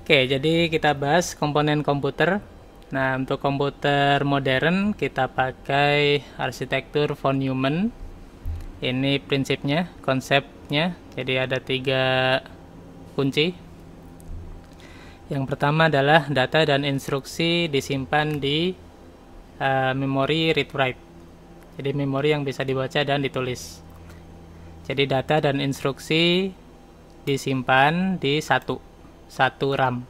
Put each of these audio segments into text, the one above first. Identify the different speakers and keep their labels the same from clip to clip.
Speaker 1: Oke, jadi kita bahas komponen komputer. Nah, untuk komputer modern kita pakai arsitektur von Neumann. Ini prinsipnya, konsepnya. Jadi ada tiga kunci. Yang pertama adalah data dan instruksi disimpan di uh, memori read-write. Jadi memori yang bisa dibaca dan ditulis. Jadi data dan instruksi disimpan di satu satu RAM.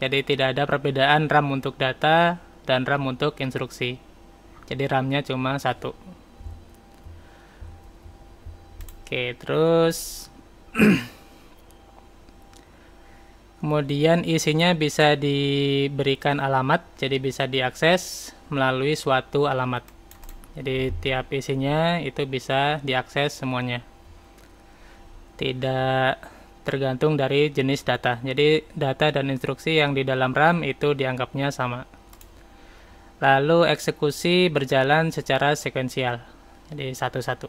Speaker 1: Jadi tidak ada perbedaan RAM untuk data dan RAM untuk instruksi. Jadi RAM-nya cuma satu. Oke, terus Kemudian isinya bisa diberikan alamat, jadi bisa diakses melalui suatu alamat. Jadi tiap isinya itu bisa diakses semuanya. Tidak tergantung dari jenis data. Jadi data dan instruksi yang di dalam RAM itu dianggapnya sama. Lalu eksekusi berjalan secara sekuensial. Jadi satu-satu.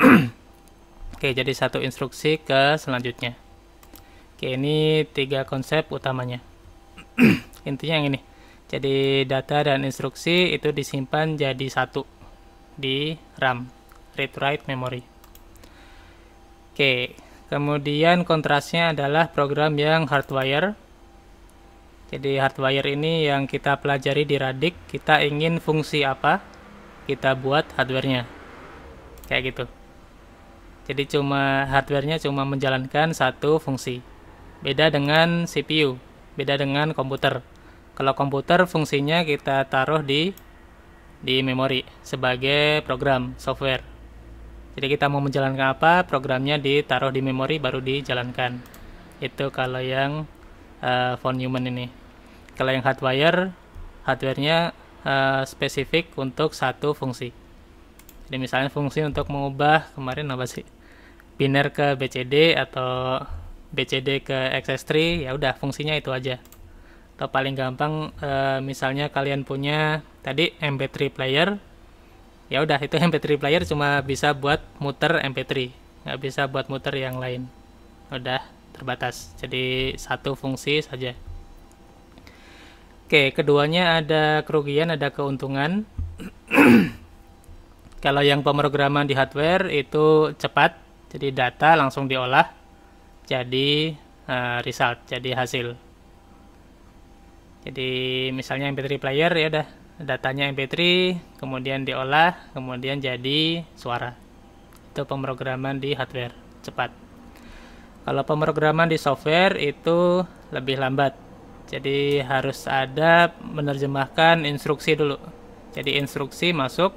Speaker 1: Oke, jadi satu instruksi ke selanjutnya. Oke, ini tiga konsep utamanya. Intinya yang ini. Jadi data dan instruksi itu disimpan jadi satu di RAM, read write memory. Oke, Kemudian kontrasnya adalah program yang hardwire. Jadi hardwire ini yang kita pelajari di Radik, kita ingin fungsi apa, kita buat hardwarenya. Kayak gitu. Jadi cuma hardwarenya cuma menjalankan satu fungsi. Beda dengan CPU, beda dengan komputer. Kalau komputer fungsinya kita taruh di di memori sebagai program software. Jadi kita mau menjalankan apa, programnya ditaruh di memori baru dijalankan. Itu kalau yang uh, von Neumann ini. Kalau yang hardwire, hardwarenya uh, spesifik untuk satu fungsi. Jadi misalnya fungsi untuk mengubah kemarin apa sih? Biner ke BCD atau BCD ke XS3, ya udah fungsinya itu aja. Atau paling gampang uh, misalnya kalian punya tadi mp 3 player ya udah itu MP3 player cuma bisa buat muter MP3 nggak bisa buat muter yang lain udah terbatas jadi satu fungsi saja oke keduanya ada kerugian ada keuntungan kalau yang pemrograman di hardware itu cepat jadi data langsung diolah jadi uh, result jadi hasil jadi misalnya MP3 player ya udah datanya MP3, kemudian diolah, kemudian jadi suara. Itu pemrograman di hardware, cepat. Kalau pemrograman di software itu lebih lambat. Jadi harus ada menerjemahkan instruksi dulu. Jadi instruksi masuk,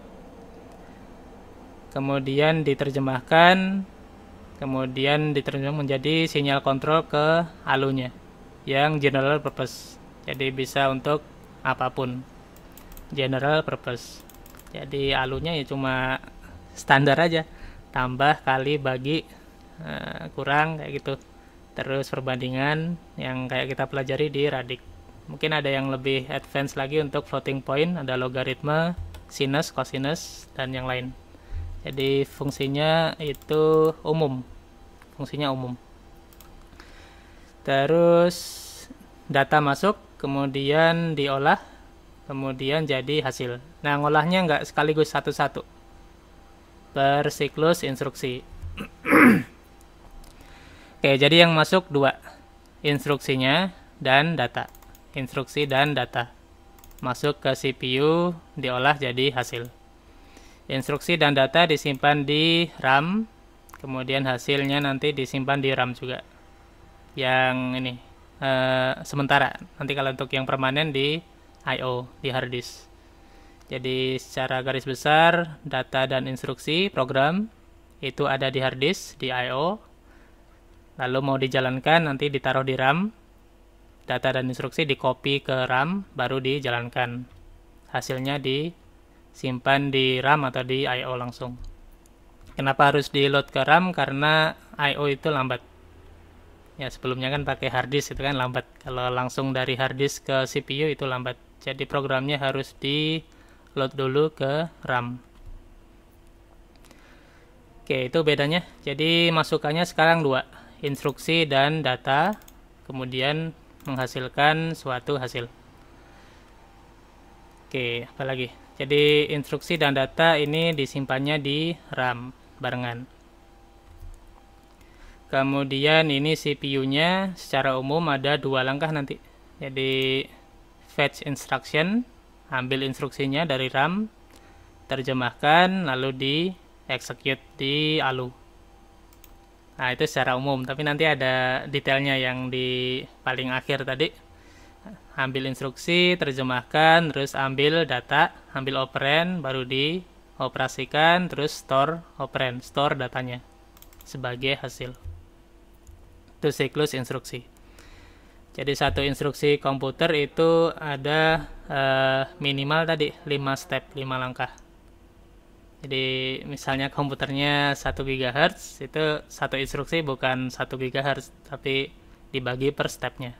Speaker 1: kemudian diterjemahkan, kemudian diterjemahkan menjadi sinyal kontrol ke alunya yang general purpose. Jadi bisa untuk apapun general purpose jadi alunya ya cuma standar aja tambah kali bagi uh, kurang kayak gitu terus perbandingan yang kayak kita pelajari di radik mungkin ada yang lebih advance lagi untuk floating point ada logaritma sinus cosinus dan yang lain jadi fungsinya itu umum fungsinya umum terus data masuk kemudian diolah kemudian jadi hasil. Nah, ngolahnya nggak sekaligus satu-satu. Per siklus instruksi. Oke, jadi yang masuk dua. Instruksinya dan data. Instruksi dan data. Masuk ke CPU, diolah jadi hasil. Instruksi dan data disimpan di RAM, kemudian hasilnya nanti disimpan di RAM juga. Yang ini, Uh, sementara. Nanti kalau untuk yang permanen di I/O di hard disk. Jadi secara garis besar data dan instruksi program itu ada di hard disk di I/O. Lalu mau dijalankan nanti ditaruh di RAM. Data dan instruksi di copy ke RAM baru dijalankan. Hasilnya disimpan di RAM atau di I/O langsung. Kenapa harus di load ke RAM? Karena I/O itu lambat ya sebelumnya kan pakai hard disk itu kan lambat kalau langsung dari hard disk ke CPU itu lambat jadi programnya harus di load dulu ke RAM Oke itu bedanya jadi masukannya sekarang dua instruksi dan data kemudian menghasilkan suatu hasil Oke apalagi jadi instruksi dan data ini disimpannya di RAM barengan kemudian ini CPU nya secara umum ada dua langkah nanti jadi fetch instruction, ambil instruksinya dari RAM, terjemahkan, lalu di execute di ALU. Nah, itu secara umum, tapi nanti ada detailnya yang di paling akhir tadi. Ambil instruksi, terjemahkan, terus ambil data, ambil operand, baru dioperasikan, terus store operand, store datanya sebagai hasil. Itu siklus instruksi. Jadi satu instruksi komputer itu ada eh, minimal tadi 5 step, 5 langkah. Jadi misalnya komputernya 1 GHz itu satu instruksi bukan 1 GHz tapi dibagi per stepnya.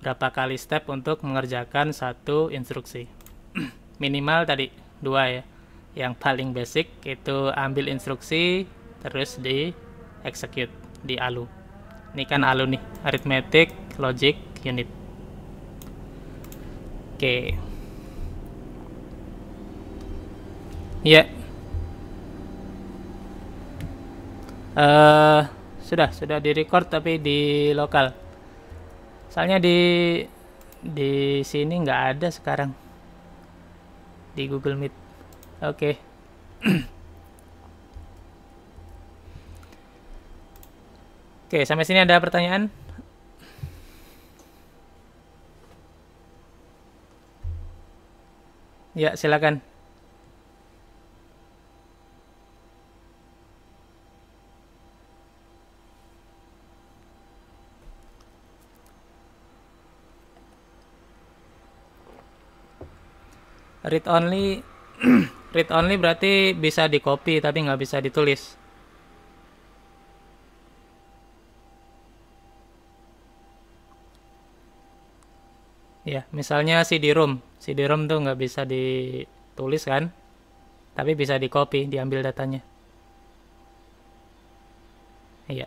Speaker 1: Berapa kali step untuk mengerjakan satu instruksi? minimal tadi dua ya. Yang paling basic itu ambil instruksi terus di execute di ALU ini kan ALU nih arithmetic logic unit oke okay. ya yeah. uh, sudah sudah di record tapi di lokal soalnya di di sini nggak ada sekarang di Google Meet oke okay. Oke, sampai sini ada pertanyaan? Ya, silakan. Read only read only berarti bisa di copy tapi nggak bisa ditulis. Ya, misalnya CD-ROM. CD-ROM tuh nggak bisa ditulis kan, tapi bisa di copy, diambil datanya. Iya.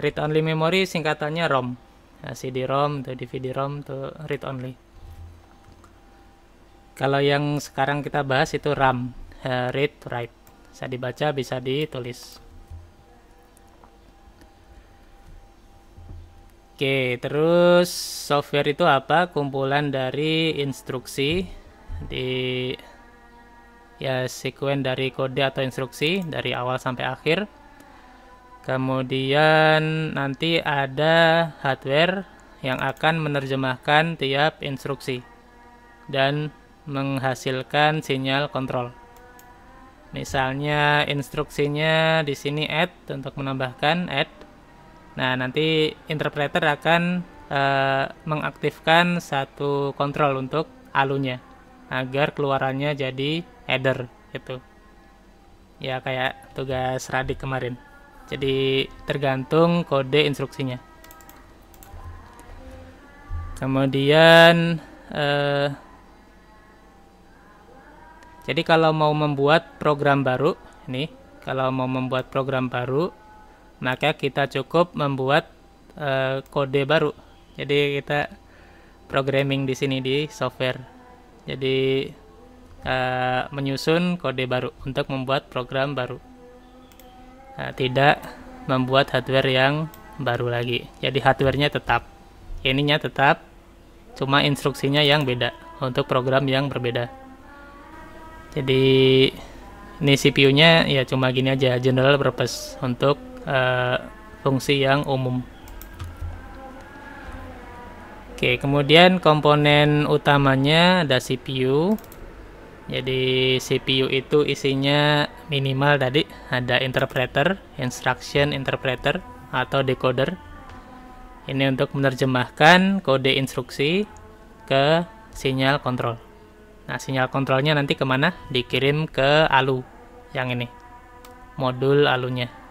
Speaker 1: Read only memory singkatannya ROM. Nah, CD-ROM tuh DVD-ROM tuh read only. Kalau yang sekarang kita bahas itu RAM, eh, read write. Bisa dibaca, bisa ditulis. Oke, terus software itu apa? Kumpulan dari instruksi di ya sekuen dari kode atau instruksi dari awal sampai akhir. Kemudian nanti ada hardware yang akan menerjemahkan tiap instruksi dan menghasilkan sinyal kontrol. Misalnya instruksinya di sini add untuk menambahkan add Nah, nanti interpreter akan uh, mengaktifkan satu kontrol untuk alunya agar keluarannya jadi header gitu. Ya kayak tugas radik kemarin. Jadi tergantung kode instruksinya. Kemudian uh, jadi kalau mau membuat program baru, ini kalau mau membuat program baru maka kita cukup membuat e, kode baru. Jadi kita programming di sini di software. Jadi e, menyusun kode baru untuk membuat program baru. E, tidak membuat hardware yang baru lagi. Jadi hardwarenya tetap, ininya tetap, cuma instruksinya yang beda untuk program yang berbeda. Jadi ini CPU-nya ya cuma gini aja general purpose untuk Eh, fungsi yang umum. Oke, kemudian komponen utamanya ada CPU. Jadi CPU itu isinya minimal tadi ada interpreter, instruction interpreter atau decoder. Ini untuk menerjemahkan kode instruksi ke sinyal kontrol. Nah, sinyal kontrolnya nanti kemana? Dikirim ke ALU yang ini, modul ALUnya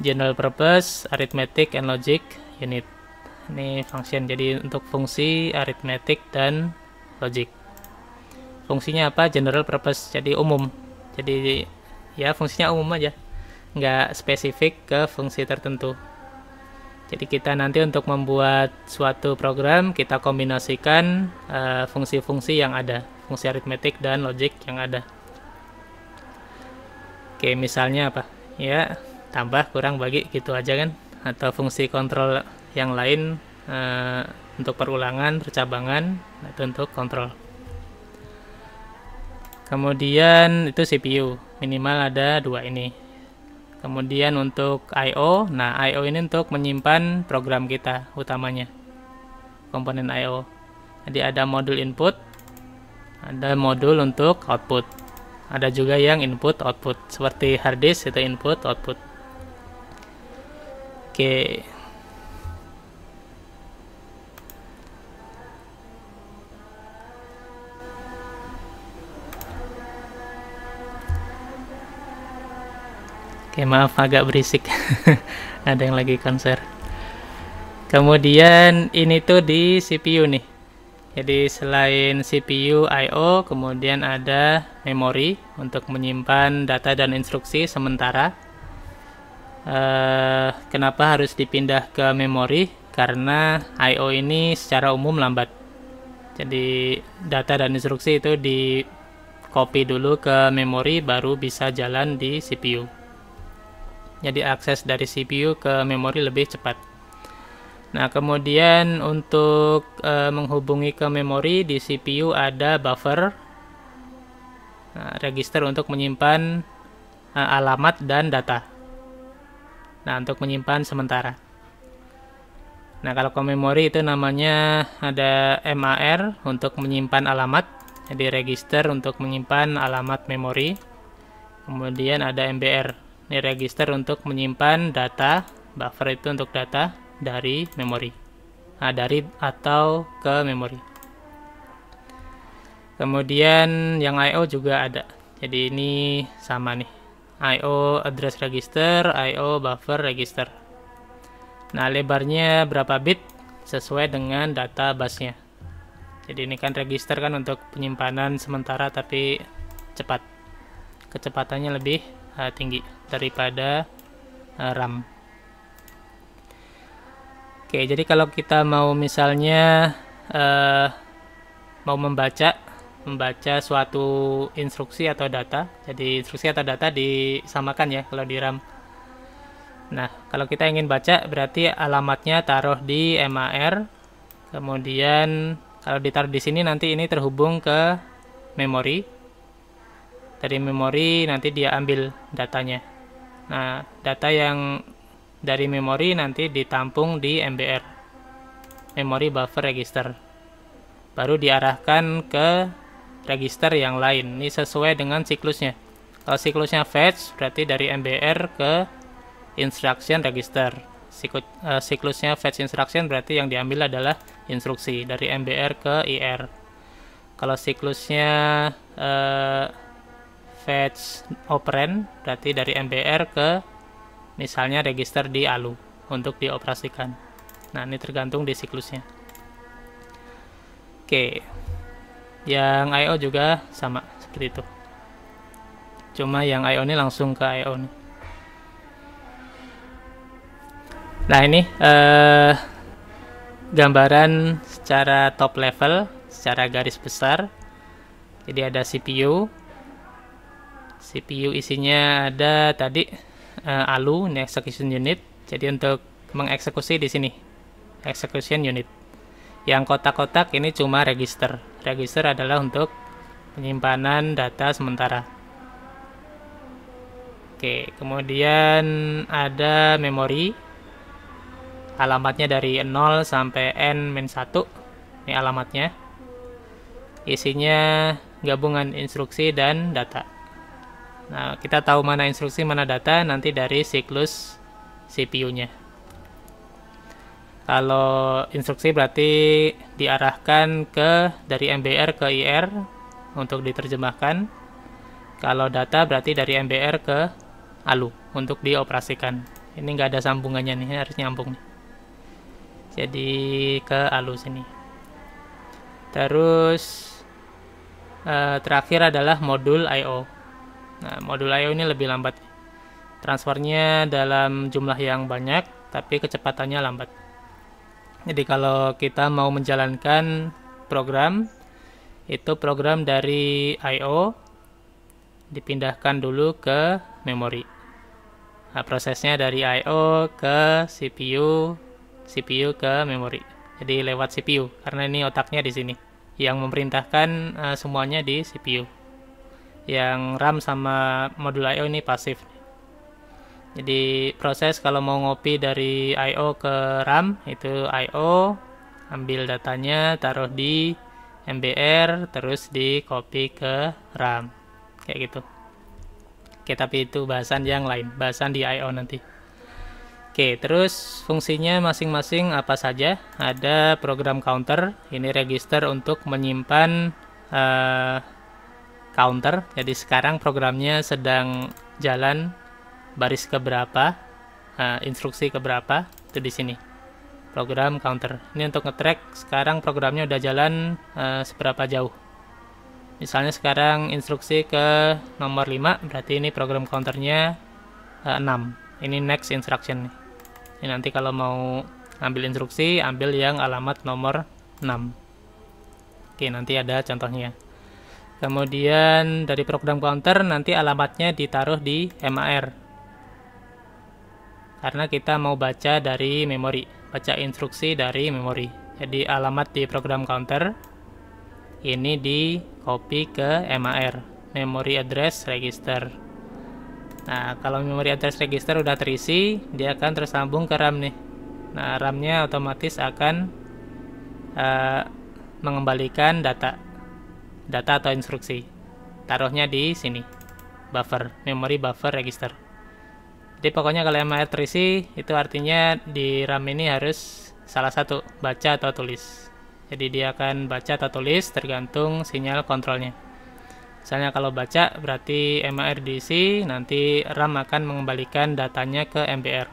Speaker 1: general purpose arithmetic and logic unit ini function jadi untuk fungsi arithmetic dan logic fungsinya apa general purpose jadi umum jadi ya fungsinya umum aja nggak spesifik ke fungsi tertentu jadi kita nanti untuk membuat suatu program kita kombinasikan eh, fungsi-fungsi uh, fungsi -fungsi yang ada fungsi aritmetik dan logic yang ada oke misalnya apa ya tambah kurang bagi gitu aja kan atau fungsi kontrol yang lain e, untuk perulangan percabangan itu untuk kontrol kemudian itu CPU minimal ada dua ini kemudian untuk I.O. nah I.O. ini untuk menyimpan program kita utamanya komponen I.O. jadi ada modul input ada modul untuk output ada juga yang input output seperti hard disk itu input output Oke. Oke, maaf agak berisik. Ada yang lagi konser. Kemudian ini tuh di CPU nih. Jadi selain CPU, I/O, kemudian ada memori untuk menyimpan data dan instruksi sementara. Eh, kenapa harus dipindah ke memori karena IO ini secara umum lambat jadi data dan instruksi itu di copy dulu ke memori baru bisa jalan di CPU jadi akses dari CPU ke memori lebih cepat nah kemudian untuk e, menghubungi ke memori di CPU ada buffer nah, register untuk menyimpan e, alamat dan data Nah, untuk menyimpan sementara. Nah, kalau ke memori itu namanya ada MAR untuk menyimpan alamat. Jadi register untuk menyimpan alamat memori. Kemudian ada MBR. Ini register untuk menyimpan data, buffer itu untuk data dari memori. Nah, dari atau ke memori. Kemudian yang IO juga ada. Jadi ini sama nih. IO address register, IO buffer register. Nah, lebarnya berapa bit sesuai dengan data busnya. Jadi ini kan register kan untuk penyimpanan sementara tapi cepat. Kecepatannya lebih uh, tinggi daripada uh, RAM. Oke, jadi kalau kita mau misalnya uh, mau membaca membaca suatu instruksi atau data. Jadi instruksi atau data disamakan ya kalau di RAM. Nah, kalau kita ingin baca berarti alamatnya taruh di MAR. Kemudian kalau ditaruh di sini nanti ini terhubung ke memori. Dari memori nanti dia ambil datanya. Nah, data yang dari memori nanti ditampung di MBR. Memory buffer register. Baru diarahkan ke register yang lain. Ini sesuai dengan siklusnya. Kalau siklusnya fetch, berarti dari MBR ke instruction register. Eh, siklusnya fetch instruction berarti yang diambil adalah instruksi dari MBR ke IR. Kalau siklusnya uh, fetch operand berarti dari MBR ke misalnya register di ALU untuk dioperasikan. Nah, ini tergantung di siklusnya. Oke. Okay yang IO juga sama seperti itu cuma yang IO ini langsung ke IO nih. nah ini eh, gambaran secara top level secara garis besar jadi ada CPU CPU isinya ada tadi eh, ALU ini execution unit jadi untuk mengeksekusi di sini execution unit yang kotak-kotak ini cuma register register adalah untuk penyimpanan data sementara. Oke, kemudian ada memori. Alamatnya dari 0 sampai n-1. Ini alamatnya. Isinya gabungan instruksi dan data. Nah, kita tahu mana instruksi, mana data nanti dari siklus CPU-nya. Kalau instruksi berarti diarahkan ke dari MBR ke IR untuk diterjemahkan. Kalau data berarti dari MBR ke ALU untuk dioperasikan. Ini nggak ada sambungannya nih, ini harus nyambung. Jadi ke ALU sini. Terus eh, terakhir adalah modul io. Nah, modul io ini lebih lambat. Transfernya dalam jumlah yang banyak, tapi kecepatannya lambat. Jadi kalau kita mau menjalankan program itu program dari I/O dipindahkan dulu ke memori. Nah, prosesnya dari I/O ke CPU, CPU ke memori. Jadi lewat CPU karena ini otaknya di sini yang memerintahkan uh, semuanya di CPU. Yang RAM sama modul I/O ini pasif jadi proses kalau mau ngopi dari I.O. ke RAM itu I.O. ambil datanya taruh di MBR terus di copy ke RAM kayak gitu oke tapi itu bahasan yang lain bahasan di I.O. nanti oke terus fungsinya masing-masing apa saja ada program counter ini register untuk menyimpan uh, counter jadi sekarang programnya sedang jalan baris ke berapa, uh, eh, instruksi ke berapa, itu di sini. Program counter. Ini untuk ngetrack sekarang programnya udah jalan uh, seberapa jauh. Misalnya sekarang instruksi ke nomor 5, berarti ini program counternya uh, eh, 6. Ini next instruction. Ini nanti kalau mau ambil instruksi, ambil yang alamat nomor 6. Oke, nanti ada contohnya. Kemudian dari program counter nanti alamatnya ditaruh di MAR karena kita mau baca dari memori, baca instruksi dari memori. Jadi alamat di program counter ini di copy ke MAR, memory address register. Nah, kalau memory address register udah terisi, dia akan tersambung ke RAM nih. Nah, RAM-nya otomatis akan uh, mengembalikan data data atau instruksi. Taruhnya di sini. Buffer, memory buffer register jadi pokoknya kalau MR terisi itu artinya di RAM ini harus salah satu baca atau tulis jadi dia akan baca atau tulis tergantung sinyal kontrolnya misalnya kalau baca berarti MR diisi nanti RAM akan mengembalikan datanya ke MBR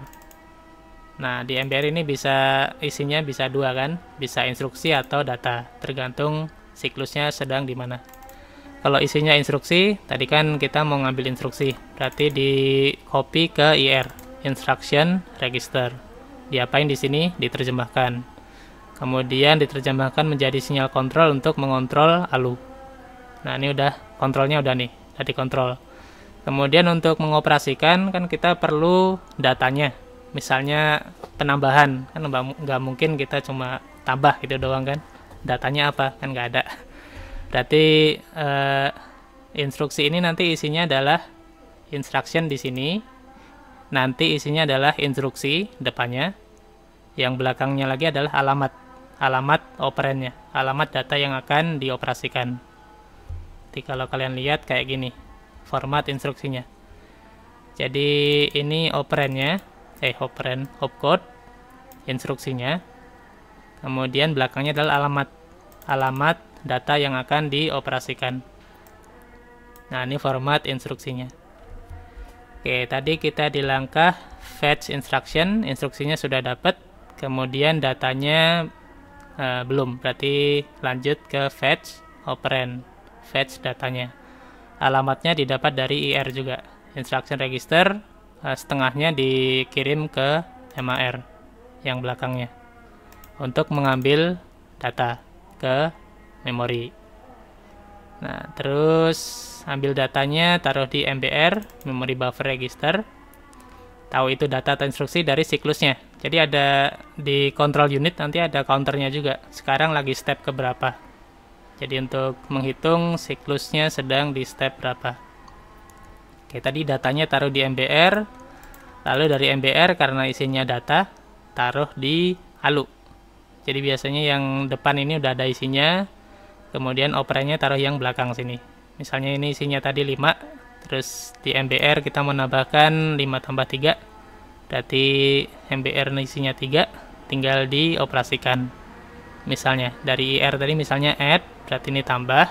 Speaker 1: nah di MBR ini bisa isinya bisa dua kan bisa instruksi atau data tergantung siklusnya sedang di mana kalau isinya instruksi tadi kan kita mau ngambil instruksi berarti di copy ke IR instruction register diapain di sini diterjemahkan kemudian diterjemahkan menjadi sinyal kontrol untuk mengontrol ALU nah ini udah kontrolnya udah nih tadi kontrol. kemudian untuk mengoperasikan kan kita perlu datanya misalnya penambahan kan nggak mungkin kita cuma tambah gitu doang kan datanya apa kan nggak ada Berarti uh, instruksi ini nanti isinya adalah instruction di sini. Nanti isinya adalah instruksi depannya. Yang belakangnya lagi adalah alamat. Alamat operannya, alamat data yang akan dioperasikan. Jadi kalau kalian lihat kayak gini format instruksinya. Jadi ini operannya, eh operan opcode instruksinya. Kemudian belakangnya adalah alamat. Alamat data yang akan dioperasikan. Nah, ini format instruksinya. Oke, tadi kita di langkah fetch instruction, instruksinya sudah dapat, kemudian datanya uh, belum, berarti lanjut ke fetch operand, fetch datanya. Alamatnya didapat dari IR juga, instruction register, uh, setengahnya dikirim ke MAR yang belakangnya untuk mengambil data ke memori. Nah, terus ambil datanya, taruh di MBR, memory buffer register. Tahu itu data atau instruksi dari siklusnya. Jadi ada di control unit nanti ada counternya juga. Sekarang lagi step ke berapa. Jadi untuk menghitung siklusnya sedang di step berapa. Oke, tadi datanya taruh di MBR. Lalu dari MBR karena isinya data, taruh di ALU. Jadi biasanya yang depan ini udah ada isinya, kemudian operannya taruh yang belakang sini misalnya ini isinya tadi 5 terus di MBR kita menambahkan 5 tambah 3 berarti MBR isinya 3 tinggal dioperasikan misalnya dari IR tadi misalnya add berarti ini tambah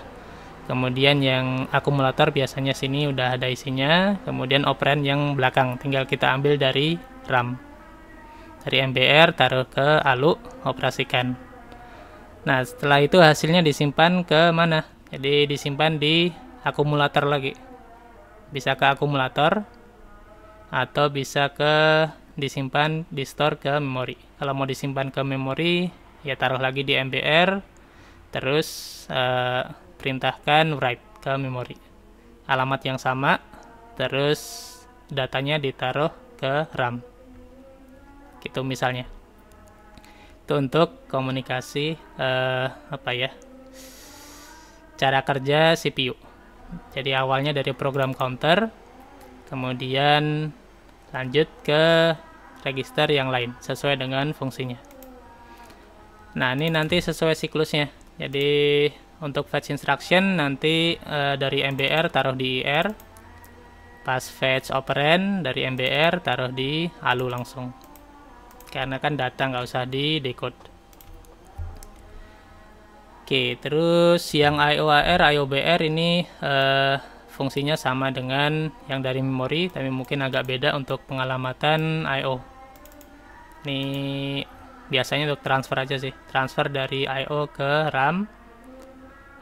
Speaker 1: kemudian yang akumulator biasanya sini udah ada isinya kemudian operan yang belakang tinggal kita ambil dari RAM dari MBR taruh ke ALU operasikan Nah, setelah itu hasilnya disimpan ke mana? Jadi disimpan di akumulator lagi. Bisa ke akumulator atau bisa ke disimpan di store ke memori. Kalau mau disimpan ke memori, ya taruh lagi di MBR terus eh, perintahkan write ke memori. Alamat yang sama terus datanya ditaruh ke RAM. Gitu misalnya itu untuk komunikasi uh, apa ya cara kerja CPU jadi awalnya dari program counter kemudian lanjut ke register yang lain sesuai dengan fungsinya nah ini nanti sesuai siklusnya jadi untuk fetch instruction nanti eh, dari MBR taruh di IR pas fetch operand dari MBR taruh di ALU langsung karena kan datang nggak usah di decode oke terus yang IOR IOBR ini uh, fungsinya sama dengan yang dari memori tapi mungkin agak beda untuk pengalamatan IO ini biasanya untuk transfer aja sih transfer dari IO ke RAM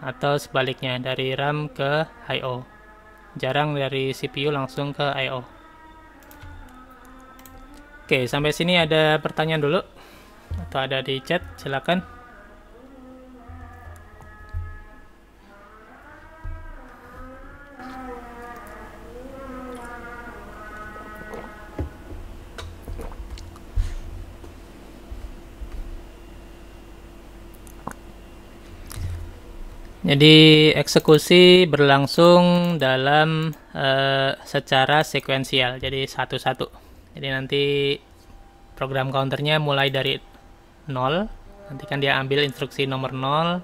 Speaker 1: atau sebaliknya dari RAM ke IO jarang dari CPU langsung ke IO Oke, sampai sini ada pertanyaan dulu atau ada di chat, silakan. Jadi eksekusi berlangsung dalam uh, secara sekuensial, jadi satu-satu. Jadi nanti program counternya mulai dari 0, nanti kan dia ambil instruksi nomor 0,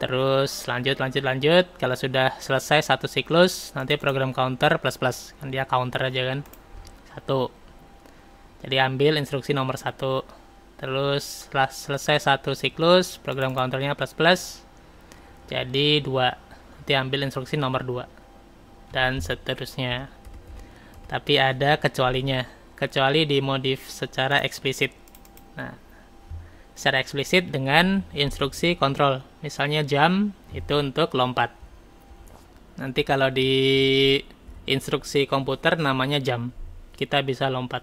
Speaker 1: terus lanjut, lanjut, lanjut. Kalau sudah selesai satu siklus, nanti program counter plus plus, kan dia counter aja kan, satu. Jadi ambil instruksi nomor satu, terus setelah selesai satu siklus, program counternya plus plus, jadi dua. Nanti ambil instruksi nomor dua dan seterusnya tapi ada kecualinya kecuali dimodif secara eksplisit nah secara eksplisit dengan instruksi kontrol misalnya jam itu untuk lompat nanti kalau di instruksi komputer namanya jam kita bisa lompat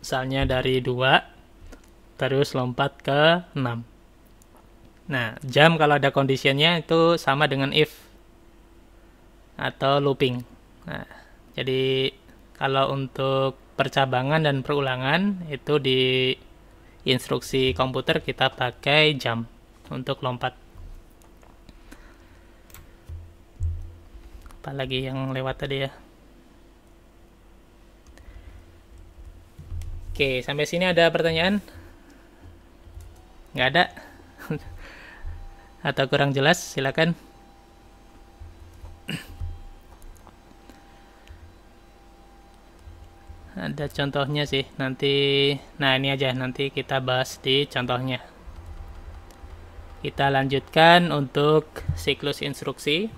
Speaker 1: misalnya dari 2 terus lompat ke 6 nah jam kalau ada kondisinya itu sama dengan if atau looping Nah, jadi kalau untuk percabangan dan perulangan itu di instruksi komputer kita pakai jam untuk lompat. Apalagi yang lewat tadi ya. Oke, sampai sini ada pertanyaan? Nggak ada? Atau kurang jelas? Silakan. ada contohnya sih nanti nah ini aja nanti kita bahas di contohnya kita lanjutkan untuk siklus instruksi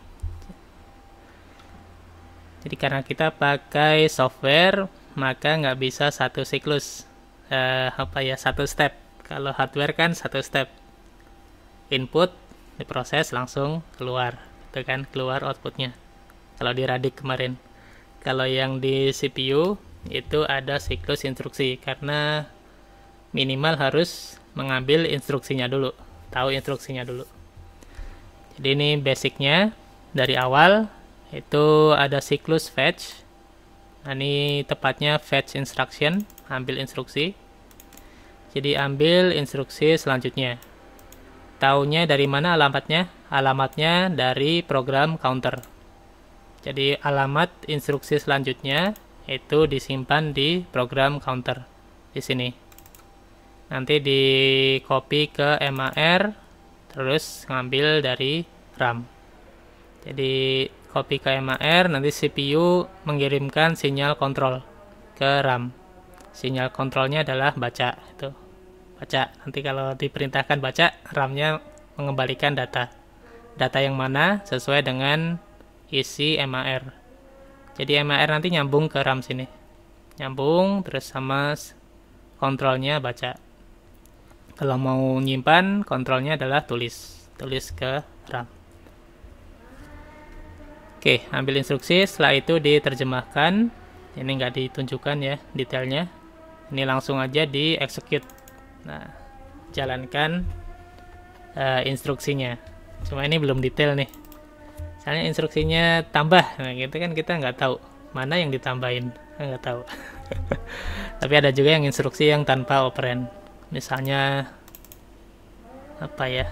Speaker 1: jadi karena kita pakai software maka nggak bisa satu siklus eh, apa ya satu step kalau hardware kan satu step input diproses langsung keluar tekan gitu kan keluar outputnya kalau di radik kemarin kalau yang di CPU itu ada siklus instruksi karena minimal harus mengambil instruksinya dulu, tahu instruksinya dulu. Jadi ini basicnya dari awal itu ada siklus fetch. Nah, ini tepatnya fetch instruction, ambil instruksi. Jadi ambil instruksi selanjutnya. tahunya dari mana alamatnya? Alamatnya dari program counter. Jadi alamat instruksi selanjutnya itu disimpan di program counter di sini nanti di copy ke MAR terus ngambil dari RAM jadi copy ke MAR nanti CPU mengirimkan sinyal kontrol ke RAM sinyal kontrolnya adalah baca itu baca nanti kalau diperintahkan baca RAM-nya mengembalikan data data yang mana sesuai dengan isi MAR jadi MAR nanti nyambung ke RAM sini nyambung terus sama kontrolnya baca kalau mau nyimpan kontrolnya adalah tulis tulis ke RAM oke ambil instruksi setelah itu diterjemahkan ini nggak ditunjukkan ya detailnya ini langsung aja di execute nah jalankan uh, instruksinya cuma ini belum detail nih misalnya instruksinya tambah nah gitu kan kita nggak tahu mana yang ditambahin kan nggak tahu tapi ada juga yang instruksi yang tanpa operand misalnya apa ya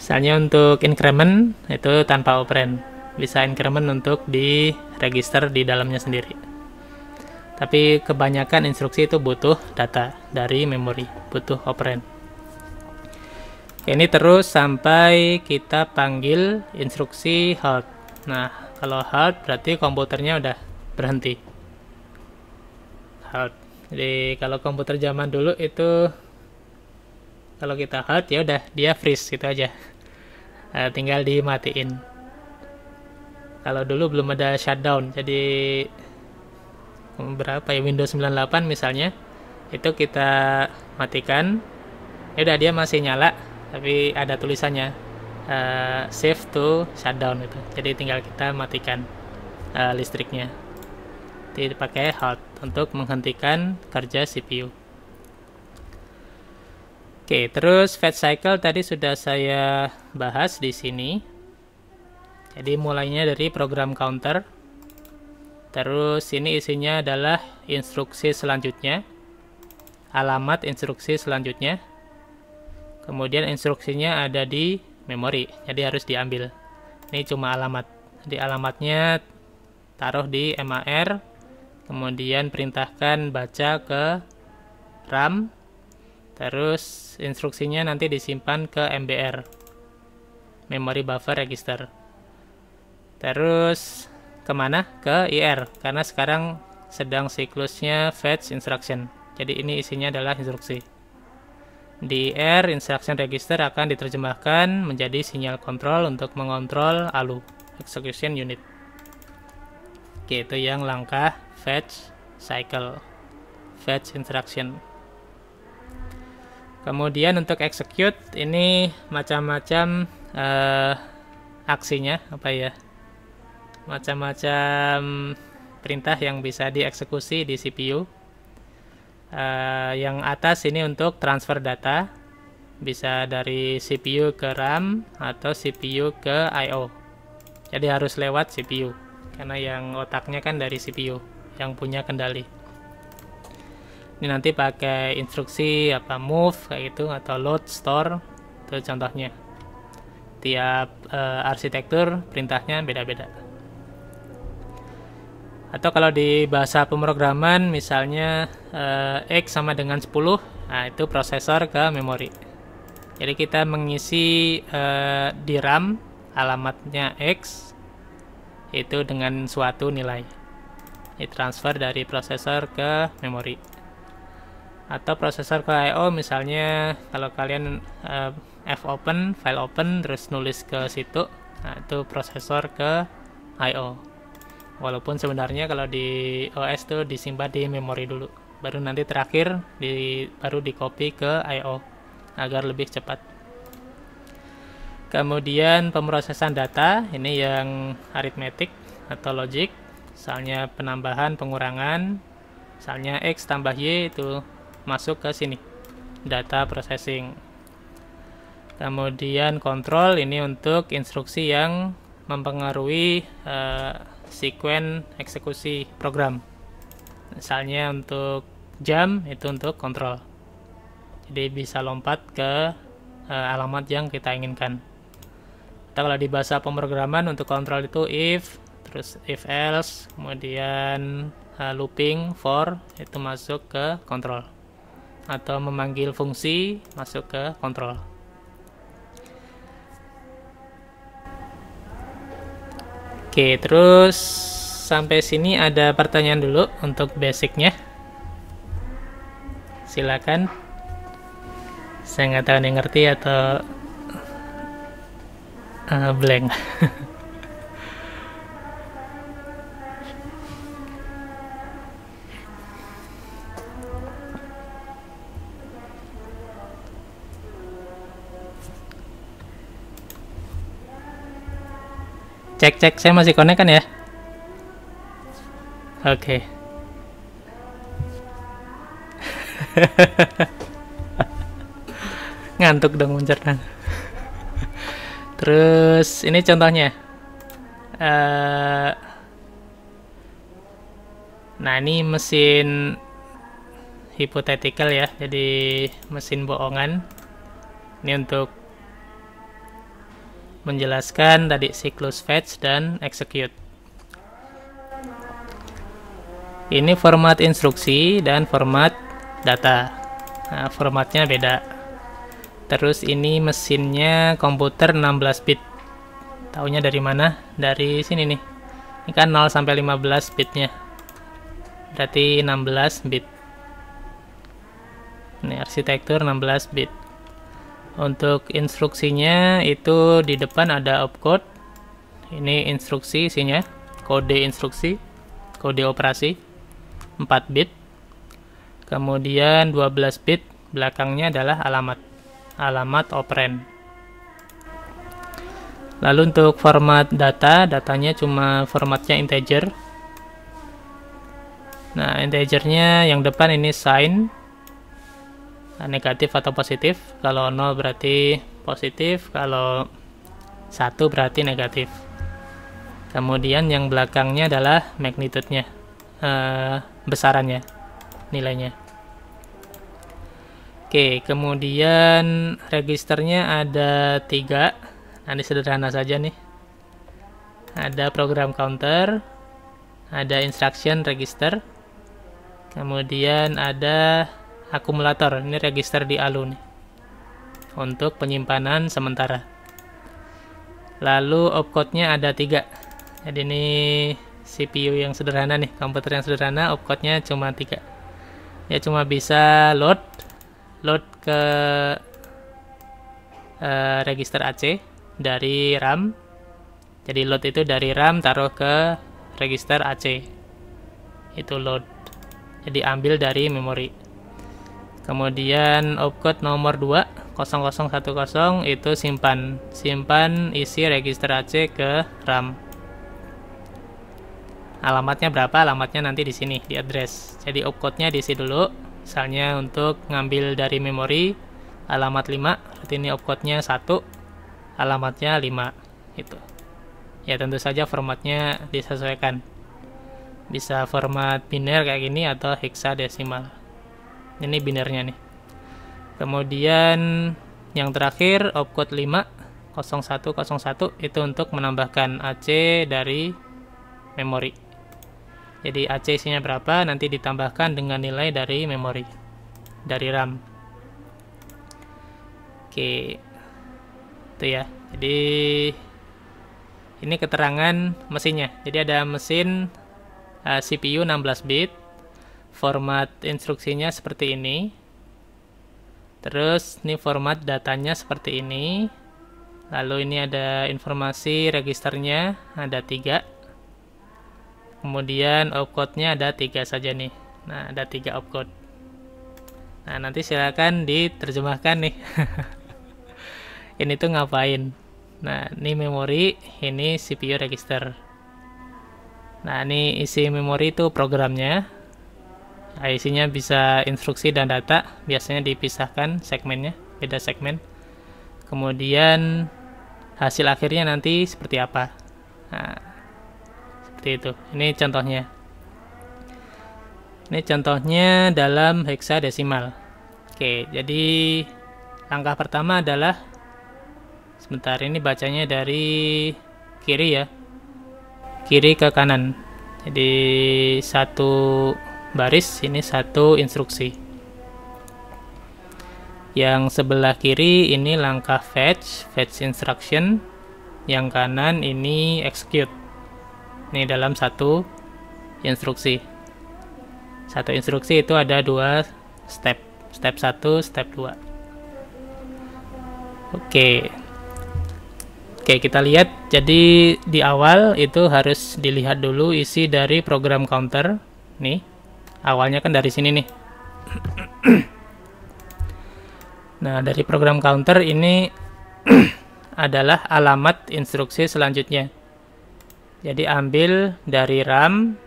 Speaker 1: misalnya untuk increment itu tanpa operand bisa increment untuk di register di dalamnya sendiri tapi kebanyakan instruksi itu butuh data dari memori butuh operand ini terus sampai kita panggil instruksi halt. Nah, kalau halt berarti komputernya udah berhenti. Halt. Jadi kalau komputer zaman dulu itu kalau kita halt ya udah dia freeze gitu aja. Nah, tinggal dimatiin. Kalau dulu belum ada shutdown, jadi berapa ya Windows 98 misalnya itu kita matikan ya udah dia masih nyala tapi ada tulisannya uh, eh, save to shutdown itu. jadi tinggal kita matikan uh, listriknya jadi pakai halt untuk menghentikan kerja CPU Oke, terus fetch cycle tadi sudah saya bahas di sini. Jadi mulainya dari program counter. Terus ini isinya adalah instruksi selanjutnya. Alamat instruksi selanjutnya kemudian instruksinya ada di memori jadi harus diambil ini cuma alamat di alamatnya taruh di MAR kemudian perintahkan baca ke RAM terus instruksinya nanti disimpan ke MBR memory buffer register terus kemana? ke IR karena sekarang sedang siklusnya fetch instruction jadi ini isinya adalah instruksi di R instruction register akan diterjemahkan menjadi sinyal kontrol untuk mengontrol ALU execution unit yaitu yang langkah fetch cycle fetch instruction kemudian untuk execute ini macam-macam uh, aksinya apa ya macam-macam perintah yang bisa dieksekusi di CPU uh, yang atas ini untuk transfer data bisa dari CPU ke RAM atau CPU ke IO. jadi harus lewat CPU karena yang otaknya kan dari CPU yang punya kendali ini nanti pakai instruksi apa move kayak gitu atau load store itu contohnya tiap uh, arsitektur perintahnya beda-beda atau kalau di bahasa pemrograman misalnya eh, X sama dengan 10 nah itu prosesor ke memori jadi kita mengisi eh, di RAM alamatnya X itu dengan suatu nilai transfer dari prosesor ke memori atau prosesor ke IO misalnya kalau kalian eh, f open file open terus nulis ke situ nah itu prosesor ke IO walaupun sebenarnya kalau di OS tuh disimpan di memori dulu baru nanti terakhir di baru di copy ke IO agar lebih cepat kemudian pemrosesan data ini yang aritmetik atau logic misalnya penambahan pengurangan misalnya X tambah Y itu masuk ke sini data processing kemudian kontrol ini untuk instruksi yang mempengaruhi uh, sekuen eksekusi program. Misalnya untuk jam itu untuk kontrol. Jadi bisa lompat ke uh, alamat yang kita inginkan. Kita kalau di bahasa pemrograman untuk kontrol itu if, terus if else, kemudian uh, looping for itu masuk ke kontrol atau memanggil fungsi masuk ke kontrol. Oke, terus sampai sini ada pertanyaan dulu untuk basicnya. Silakan. Saya nggak tahu nih ngerti atau uh, blank. Cek cek saya masih connect kan ya? Oke. Okay. Ngantuk dong mencerna. Terus ini contohnya. Uh, nah ini mesin hypothetical ya, jadi mesin bohongan. Ini untuk menjelaskan tadi siklus fetch dan execute. Ini format instruksi dan format data. Nah, formatnya beda. Terus ini mesinnya komputer 16 bit. Taunya dari mana? Dari sini nih. Ini kan 0 sampai 15 bitnya. Berarti 16 bit. Ini arsitektur 16 bit. Untuk instruksinya itu di depan ada opcode. Ini instruksi isinya, kode instruksi, kode operasi 4 bit. Kemudian 12 bit belakangnya adalah alamat alamat operand. Lalu untuk format data, datanya cuma formatnya integer. Nah, integernya yang depan ini sign, negatif atau positif. Kalau 0 berarti positif, kalau 1 berarti negatif. Kemudian yang belakangnya adalah magnitude-nya, uh, besarannya, nilainya. Oke, kemudian registernya ada tiga. Nanti sederhana saja nih. Ada program counter, ada instruction register, kemudian ada akumulator ini register di ALU nih untuk penyimpanan sementara lalu opcode-nya ada tiga jadi ini CPU yang sederhana nih komputer yang sederhana opcode-nya cuma tiga ya cuma bisa load load ke uh, register AC dari RAM jadi load itu dari RAM taruh ke register AC itu load jadi ambil dari memori kemudian opcode nomor 2 0010 itu simpan simpan isi register AC ke RAM alamatnya berapa alamatnya nanti di sini di address jadi opcode-nya diisi dulu misalnya untuk ngambil dari memori alamat 5 berarti ini opcode-nya 1 alamatnya 5 itu ya tentu saja formatnya disesuaikan bisa format biner kayak gini atau heksadesimal ini binernya nih kemudian yang terakhir opcode 5 0101 itu untuk menambahkan AC dari memori jadi AC isinya berapa nanti ditambahkan dengan nilai dari memori dari RAM oke itu ya jadi ini keterangan mesinnya jadi ada mesin uh, CPU 16 bit format instruksinya seperti ini terus ini format datanya seperti ini lalu ini ada informasi registernya ada tiga kemudian opcode nya ada tiga saja nih nah ada tiga opcode nah nanti silakan diterjemahkan nih ini tuh ngapain nah ini memori ini CPU register nah ini isi memori itu programnya IC-nya bisa instruksi dan data, biasanya dipisahkan segmennya, beda segmen. Kemudian hasil akhirnya nanti seperti apa. Nah, seperti itu. Ini contohnya. Ini contohnya dalam heksadesimal. Oke, jadi langkah pertama adalah sebentar ini bacanya dari kiri ya. Kiri ke kanan. Jadi satu baris, ini satu instruksi. Yang sebelah kiri ini langkah fetch, fetch instruction. Yang kanan ini execute. Ini dalam satu instruksi. Satu instruksi itu ada dua step. Step 1, step 2. Oke. Oke, kita lihat. Jadi di awal itu harus dilihat dulu isi dari program counter. Nih, awalnya kan dari sini nih nah dari program counter ini adalah alamat instruksi selanjutnya jadi ambil dari RAM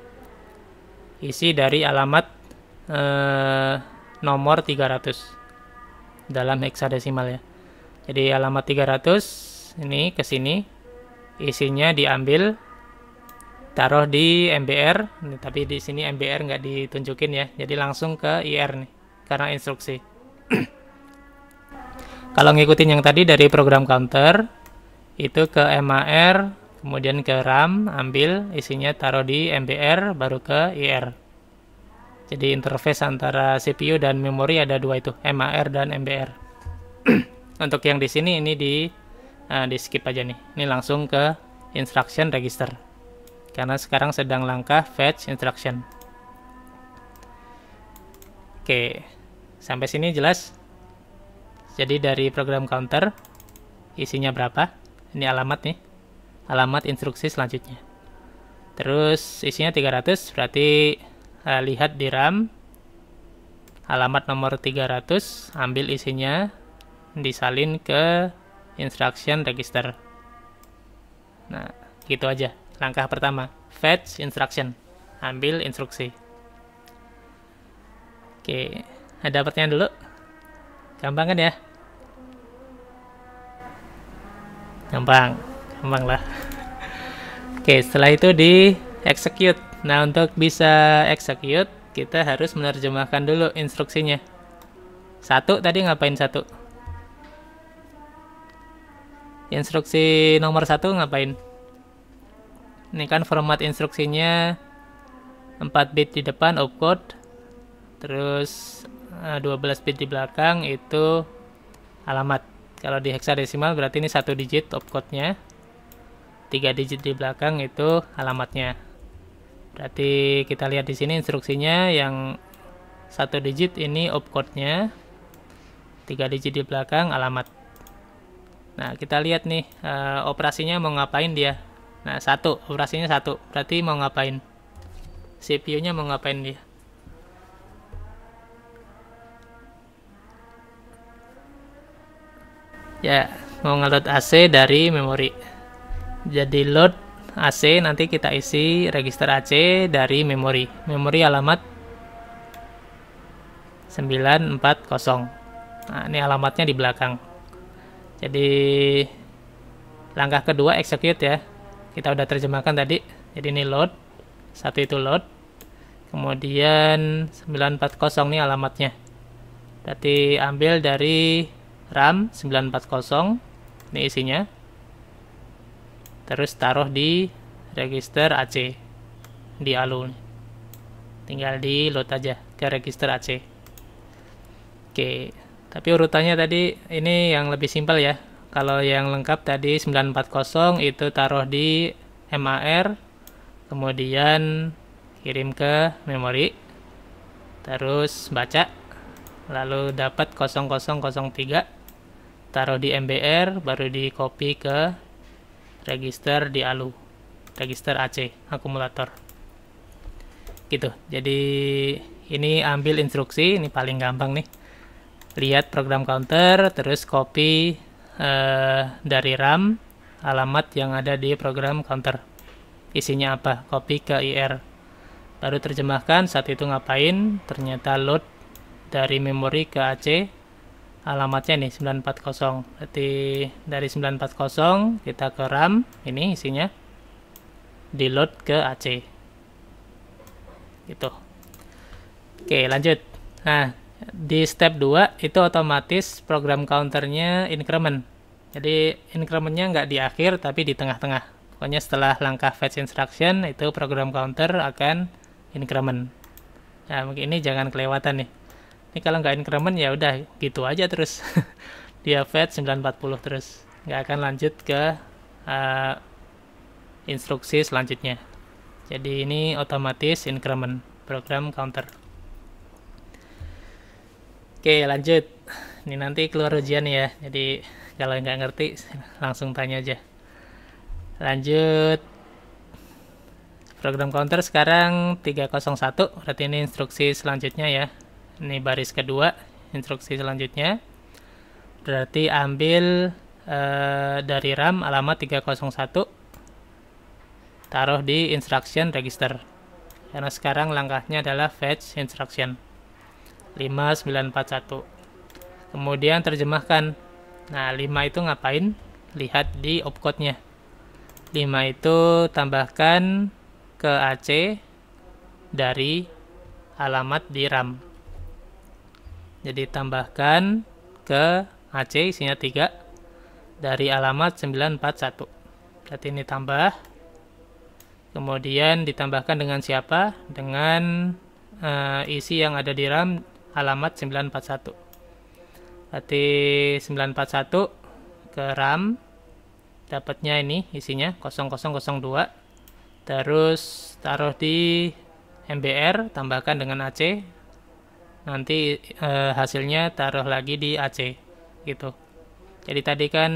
Speaker 1: isi dari alamat eh, nomor 300 dalam heksadesimal ya jadi alamat 300 ini ke sini isinya diambil taruh di MBR tapi di sini MBR nggak ditunjukin ya jadi langsung ke IR nih karena instruksi kalau ngikutin yang tadi dari program counter itu ke MAR kemudian ke RAM ambil isinya taruh di MBR baru ke IR jadi interface antara CPU dan memori ada dua itu MAR dan MBR untuk yang di sini ini di uh, di skip aja nih ini langsung ke instruction register karena sekarang sedang langkah fetch instruction. Oke, sampai sini jelas. Jadi dari program counter, isinya berapa? Ini alamat nih, alamat instruksi selanjutnya. Terus isinya 300, berarti uh, lihat di RAM, alamat nomor 300, ambil isinya, disalin ke instruction register. Nah, gitu aja. Langkah pertama, fetch instruction. Ambil instruksi. Oke, ada pertanyaan dulu? Gampang kan ya? Gampang, gampang lah. Oke, setelah itu di execute. Nah, untuk bisa execute, kita harus menerjemahkan dulu instruksinya. Satu tadi ngapain satu? Instruksi nomor satu ngapain? ini kan format instruksinya 4 bit di depan opcode terus 12 eh, bit di belakang itu alamat kalau di heksadesimal berarti ini satu digit opcode-nya 3 digit di belakang itu alamatnya berarti kita lihat di sini instruksinya yang satu digit ini opcode-nya 3 digit di belakang alamat nah kita lihat nih uh, operasinya mau ngapain dia Nah, satu. Operasinya satu. Berarti mau ngapain? CPU-nya mau ngapain dia? Ya, mau ngeload AC dari memori. Jadi load AC nanti kita isi register AC dari memori. Memori alamat 940. Nah, ini alamatnya di belakang. Jadi langkah kedua execute ya kita udah terjemahkan tadi jadi ini load satu itu load kemudian 940 nih alamatnya berarti ambil dari RAM 940 ini isinya terus taruh di register AC di alun tinggal di load aja ke register AC oke tapi urutannya tadi ini yang lebih simpel ya kalau yang lengkap tadi 940 itu taruh di MAR, kemudian kirim ke memori, terus baca, lalu dapat 0003, taruh di MBR, baru di copy ke register di ALU, register AC, akumulator. Gitu, jadi ini ambil instruksi, ini paling gampang nih. Lihat program counter, terus copy uh, dari RAM alamat yang ada di program counter. Isinya apa? Copy ke IR. Baru terjemahkan saat itu ngapain? Ternyata load dari memori ke AC. Alamatnya nih 940. Berarti dari 940 kita ke RAM, ini isinya. Di load ke AC. Gitu. Oke, lanjut. Nah, di step 2 itu otomatis program counternya increment jadi incrementnya nggak di akhir tapi di tengah-tengah. Pokoknya setelah langkah fetch instruction itu program counter akan increment. Nah mungkin ini jangan kelewatan nih. Ini kalau nggak increment ya udah gitu aja terus. Dia fetch 940 terus. Nggak akan lanjut ke uh, instruksi selanjutnya. Jadi ini otomatis increment program counter. Oke lanjut. Ini nanti keluar ujian ya. Jadi kalau nggak ngerti langsung tanya aja lanjut program counter sekarang 301 berarti ini instruksi selanjutnya ya ini baris kedua instruksi selanjutnya berarti ambil e, dari RAM alamat 301 taruh di instruction register karena sekarang langkahnya adalah fetch instruction 5941 kemudian terjemahkan Nah, 5 itu ngapain? Lihat di opcode-nya. 5 itu tambahkan ke AC dari alamat di RAM. Jadi tambahkan ke AC isinya 3 dari alamat 941. Berarti ini tambah. Kemudian ditambahkan dengan siapa? Dengan uh, isi yang ada di RAM alamat 941 berarti 941 ke RAM dapatnya ini isinya 0002 terus taruh di MBR tambahkan dengan AC nanti e, hasilnya taruh lagi di AC gitu jadi tadi kan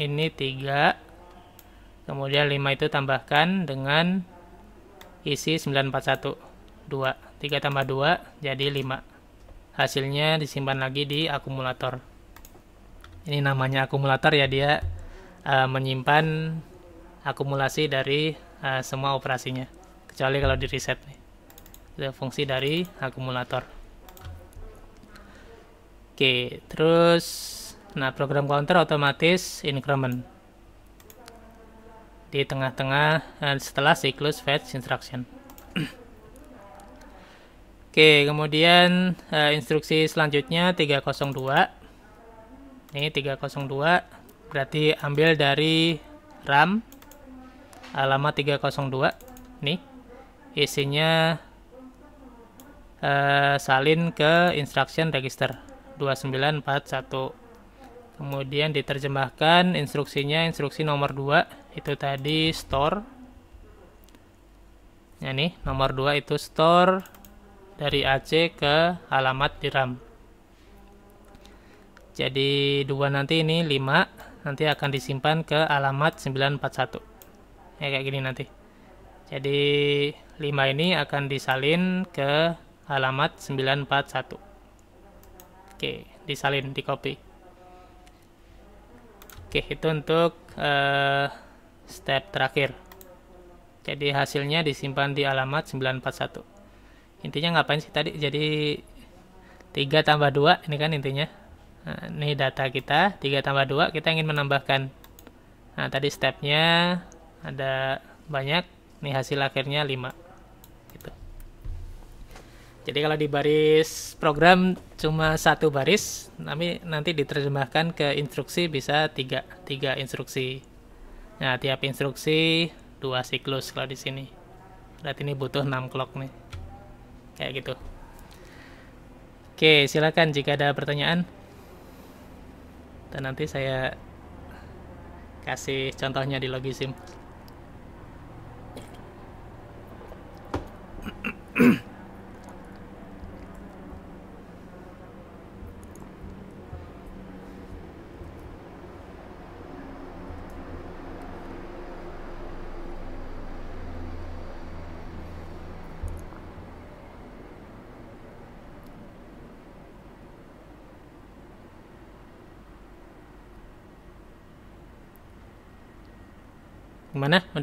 Speaker 1: ini 3 kemudian 5 itu tambahkan dengan isi 941 2 3 tambah 2 jadi 5 hasilnya disimpan lagi di akumulator ini namanya akumulator ya dia uh, menyimpan akumulasi dari uh, semua operasinya kecuali kalau di reset nih itu fungsi dari akumulator oke terus nah program counter otomatis increment di tengah-tengah eh, setelah siklus fetch instruction Oke, kemudian uh, instruksi selanjutnya 302. Ini 302 berarti ambil dari RAM alamat eh, 302. Nih. Isinya uh, salin ke instruction register 2941. Kemudian diterjemahkan instruksinya instruksi nomor 2 itu tadi store. Nah, nih nomor 2 itu store dari AC ke alamat diram. Jadi dua nanti ini 5 nanti akan disimpan ke alamat 941. Ya kayak gini nanti. Jadi 5 ini akan disalin ke alamat 941. Oke, disalin di copy. Oke, itu untuk uh, step terakhir. Jadi hasilnya disimpan di alamat 941 intinya ngapain sih tadi jadi 3 tambah 2 ini kan intinya nah, ini data kita 3 tambah 2 kita ingin menambahkan nah tadi stepnya ada banyak nih hasil akhirnya 5 gitu jadi kalau di baris program cuma satu baris tapi nanti diterjemahkan ke instruksi bisa 3 3 instruksi nah tiap instruksi dua siklus kalau di sini berarti ini butuh 6 clock nih kayak gitu oke silakan jika ada pertanyaan dan nanti saya kasih contohnya di logisim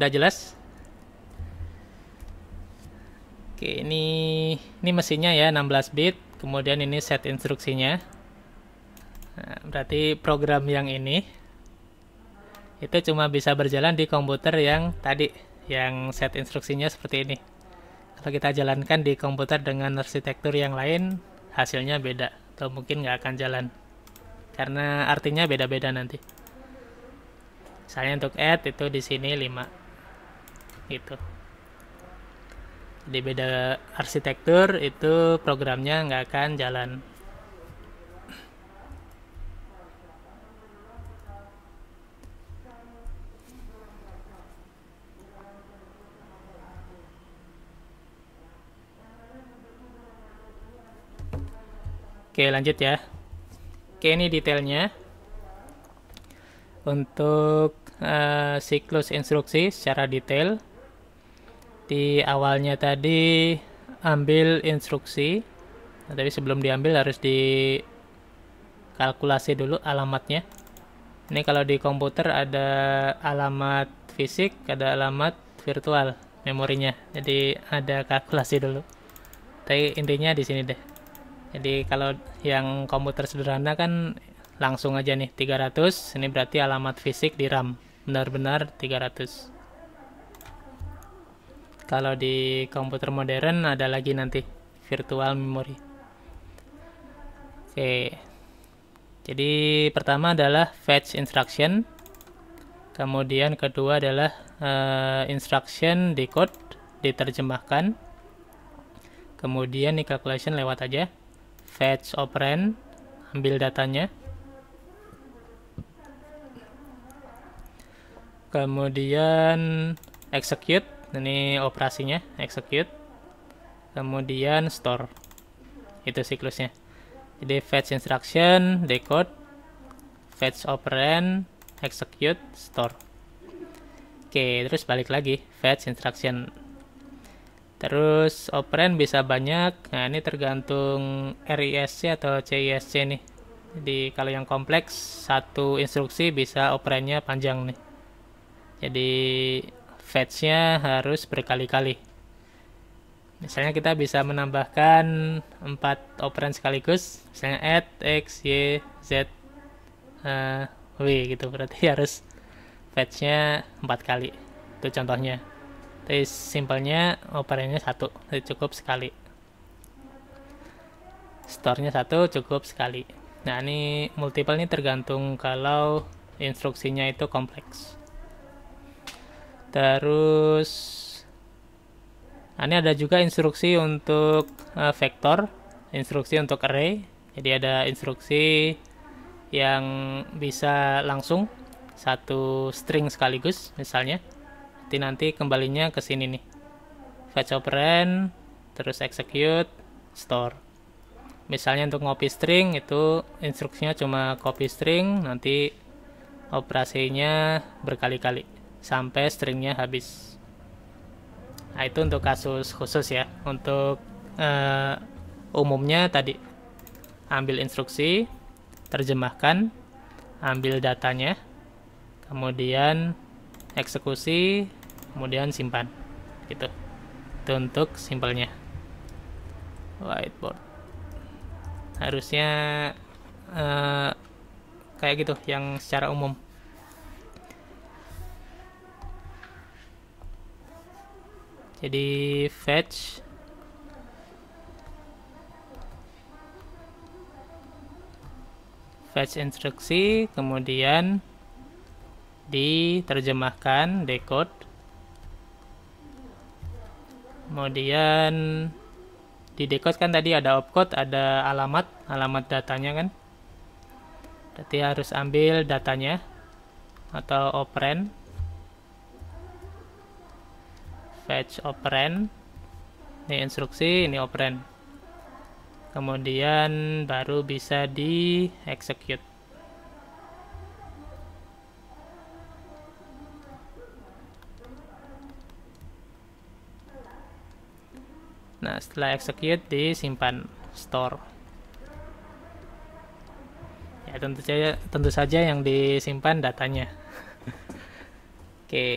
Speaker 1: Udah jelas? Oke, ini ini mesinnya ya 16 bit. Kemudian ini set instruksinya. Nah, berarti program yang ini itu cuma bisa berjalan di komputer yang tadi yang set instruksinya seperti ini. Kalau kita jalankan di komputer dengan arsitektur yang lain, hasilnya beda atau mungkin nggak akan jalan karena artinya beda-beda nanti. Misalnya untuk add itu di sini 5 gitu jadi beda arsitektur itu programnya nggak akan jalan Oke lanjut ya Oke ini detailnya Untuk uh, siklus instruksi secara detail di awalnya tadi ambil instruksi nah, tapi sebelum diambil harus di kalkulasi dulu alamatnya ini kalau di komputer ada alamat fisik ada alamat virtual memorinya jadi ada kalkulasi dulu tapi intinya di sini deh jadi kalau yang komputer sederhana kan langsung aja nih 300 ini berarti alamat fisik di RAM benar-benar 300 kalau di komputer modern ada lagi nanti virtual memory oke jadi pertama adalah fetch instruction kemudian kedua adalah uh, instruction decode diterjemahkan kemudian di calculation lewat aja fetch operand ambil datanya kemudian execute ini operasinya execute kemudian store itu siklusnya jadi fetch instruction decode fetch operand execute store oke terus balik lagi fetch instruction terus operand bisa banyak nah ini tergantung RISC atau CISC nih jadi kalau yang kompleks satu instruksi bisa operandnya panjang nih jadi fetch-nya harus berkali-kali. Misalnya kita bisa menambahkan 4 operan sekaligus, misalnya add x, y, z, uh, w gitu. Berarti harus fetch-nya 4 kali. Itu contohnya. Tapi simpelnya operannya satu, jadi cukup sekali. Store-nya satu cukup sekali. Nah, ini multiple ini tergantung kalau instruksinya itu kompleks terus nah ini ada juga instruksi untuk uh, vektor instruksi untuk array jadi ada instruksi yang bisa langsung satu string sekaligus misalnya nanti nanti kembalinya ke sini nih fetch operand terus execute store misalnya untuk copy string itu instruksinya cuma copy string nanti operasinya berkali-kali sampai stringnya habis nah itu untuk kasus khusus ya untuk uh, umumnya tadi ambil instruksi terjemahkan ambil datanya kemudian eksekusi kemudian simpan gitu itu untuk simpelnya whiteboard harusnya uh, kayak gitu yang secara umum Jadi fetch fetch instruksi kemudian diterjemahkan decode kemudian di decode kan tadi ada opcode ada alamat alamat datanya kan berarti harus ambil datanya atau operand fetch operand ini instruksi ini operand kemudian baru bisa di execute Nah, setelah execute disimpan store. Ya, tentu saja tentu saja yang disimpan datanya. Oke. okay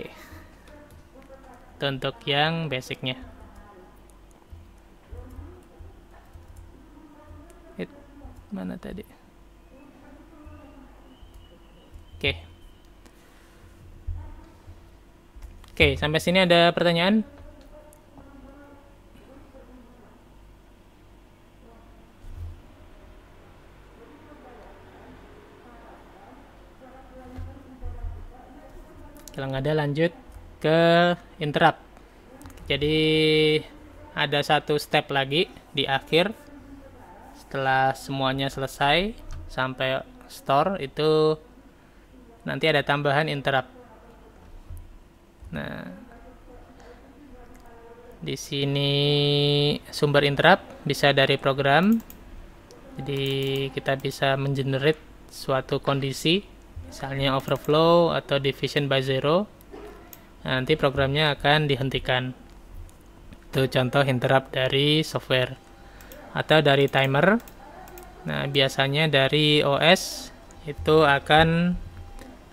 Speaker 1: itu untuk yang basicnya It, mana tadi oke okay. oke okay, sampai sini ada pertanyaan kalau nggak ada lanjut ke interrupt jadi ada satu step lagi di akhir setelah semuanya selesai sampai store itu nanti ada tambahan interrupt nah di sini sumber interrupt bisa dari program jadi kita bisa mengenerate suatu kondisi misalnya overflow atau division by zero Nah, nanti programnya akan dihentikan itu contoh interrupt dari software atau dari timer nah biasanya dari OS itu akan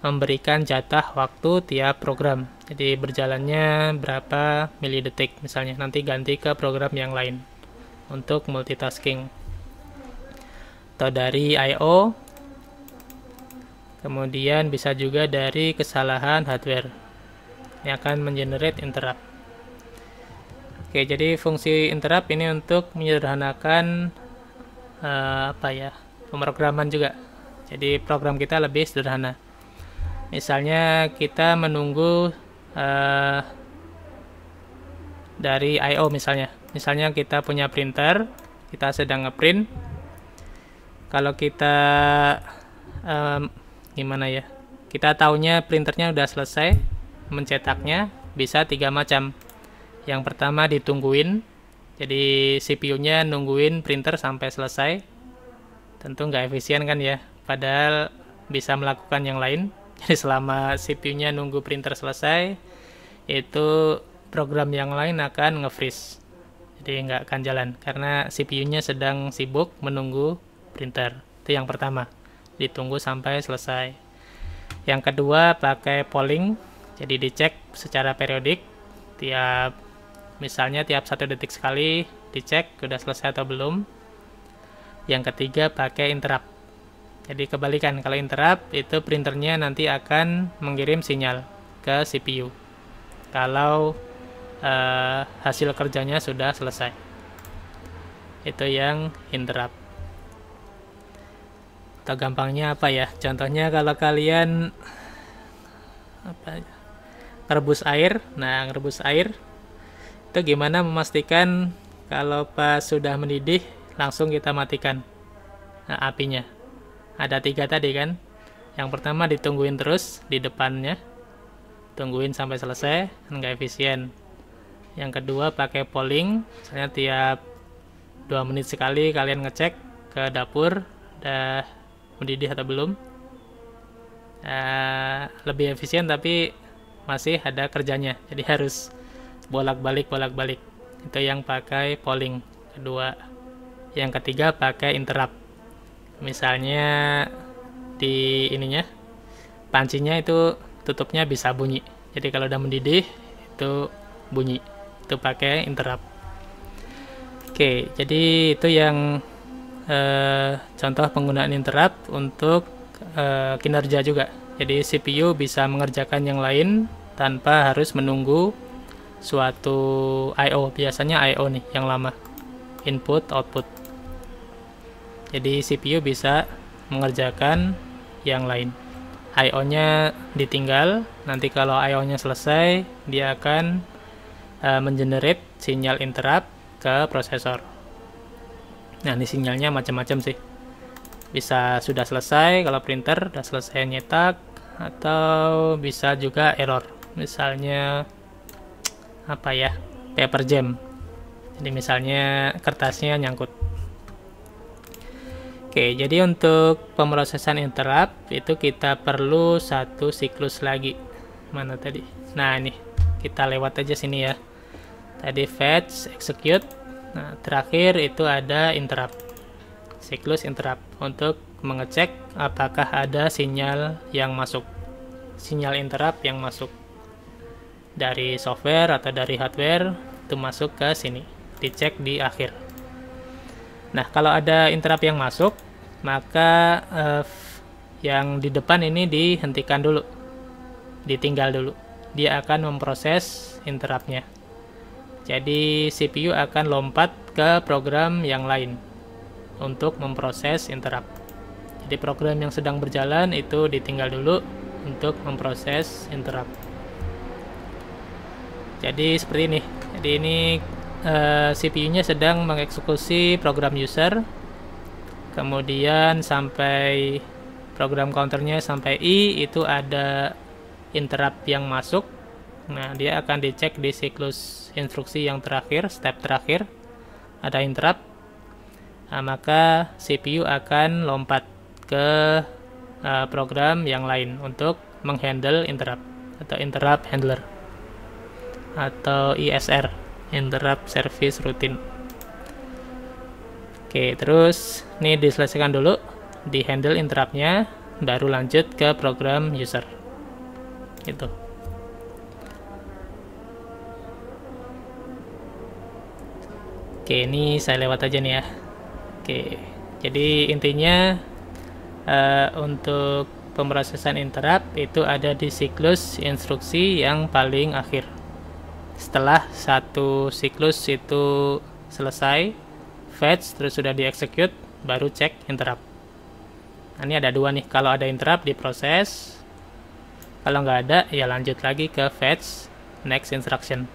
Speaker 1: memberikan jatah waktu tiap program jadi berjalannya berapa milidetik misalnya nanti ganti ke program yang lain untuk multitasking atau dari I.O. Kemudian bisa juga dari kesalahan hardware. Ini akan mengenerate interrupt. Oke, jadi fungsi interrupt ini untuk menyederhanakan uh, apa ya? pemrograman juga. Jadi program kita lebih sederhana. Misalnya kita menunggu uh, dari IO misalnya. Misalnya kita punya printer, kita sedang ngeprint. Kalau kita um, gimana ya? Kita taunya printernya udah selesai, mencetaknya bisa tiga macam. Yang pertama ditungguin, jadi CPU-nya nungguin printer sampai selesai. Tentu nggak efisien kan ya, padahal bisa melakukan yang lain. Jadi selama CPU-nya nunggu printer selesai, itu program yang lain akan nge-freeze. Jadi nggak akan jalan, karena CPU-nya sedang sibuk menunggu printer. Itu yang pertama, ditunggu sampai selesai. Yang kedua pakai polling, jadi dicek secara periodik tiap misalnya tiap satu detik sekali dicek sudah selesai atau belum. Yang ketiga pakai interrupt. Jadi kebalikan kalau interrupt itu printernya nanti akan mengirim sinyal ke CPU. Kalau eh, hasil kerjanya sudah selesai. Itu yang interrupt atau gampangnya apa ya contohnya kalau kalian apa ya? rebus air. Nah, rebus air itu gimana memastikan kalau pas sudah mendidih langsung kita matikan nah, apinya. Ada tiga tadi kan. Yang pertama ditungguin terus di depannya. Tungguin sampai selesai, nggak efisien. Yang kedua pakai polling, misalnya tiap dua menit sekali kalian ngecek ke dapur udah mendidih atau belum. Uh, lebih efisien tapi masih ada kerjanya jadi harus bolak-balik bolak-balik itu yang pakai polling kedua yang ketiga pakai interrupt misalnya di ininya pancinya itu tutupnya bisa bunyi jadi kalau udah mendidih itu bunyi itu pakai interrupt oke jadi itu yang eh, contoh penggunaan interrupt untuk eh, kinerja juga jadi CPU bisa mengerjakan yang lain tanpa harus menunggu suatu I.O. Biasanya I.O. nih yang lama. Input, output. Jadi CPU bisa mengerjakan yang lain. I.O.-nya ditinggal, nanti kalau I.O.-nya selesai, dia akan uh, mengenerate sinyal interrupt ke prosesor. Nah, ini sinyalnya macam-macam sih. Bisa sudah selesai, kalau printer sudah selesai nyetak, atau bisa juga error misalnya apa ya paper jam jadi misalnya kertasnya nyangkut oke jadi untuk pemrosesan interrupt itu kita perlu satu siklus lagi mana tadi nah ini kita lewat aja sini ya tadi fetch execute nah terakhir itu ada interrupt siklus interrupt untuk mengecek apakah ada sinyal yang masuk sinyal interrupt yang masuk dari software atau dari hardware itu masuk ke sini dicek di akhir nah kalau ada interrupt yang masuk maka eh, yang di depan ini dihentikan dulu ditinggal dulu dia akan memproses interruptnya jadi CPU akan lompat ke program yang lain untuk memproses interrupt jadi program yang sedang berjalan itu ditinggal dulu untuk memproses interrupt jadi seperti ini jadi ini uh, eh, CPU-nya sedang mengeksekusi program user kemudian sampai program counternya sampai i itu ada interrupt yang masuk nah dia akan dicek di siklus instruksi yang terakhir step terakhir ada interrupt nah, maka CPU akan lompat ke eh, program yang lain untuk menghandle interrupt atau interrupt handler atau ISR interrupt service routine oke terus ini diselesaikan dulu di handle interruptnya baru lanjut ke program user gitu oke ini saya lewat aja nih ya oke jadi intinya uh, untuk pemrosesan interrupt itu ada di siklus instruksi yang paling akhir setelah satu siklus itu selesai fetch terus sudah execute baru cek interrupt nah, ini ada dua nih kalau ada interrupt diproses kalau nggak ada ya lanjut lagi ke fetch next instruction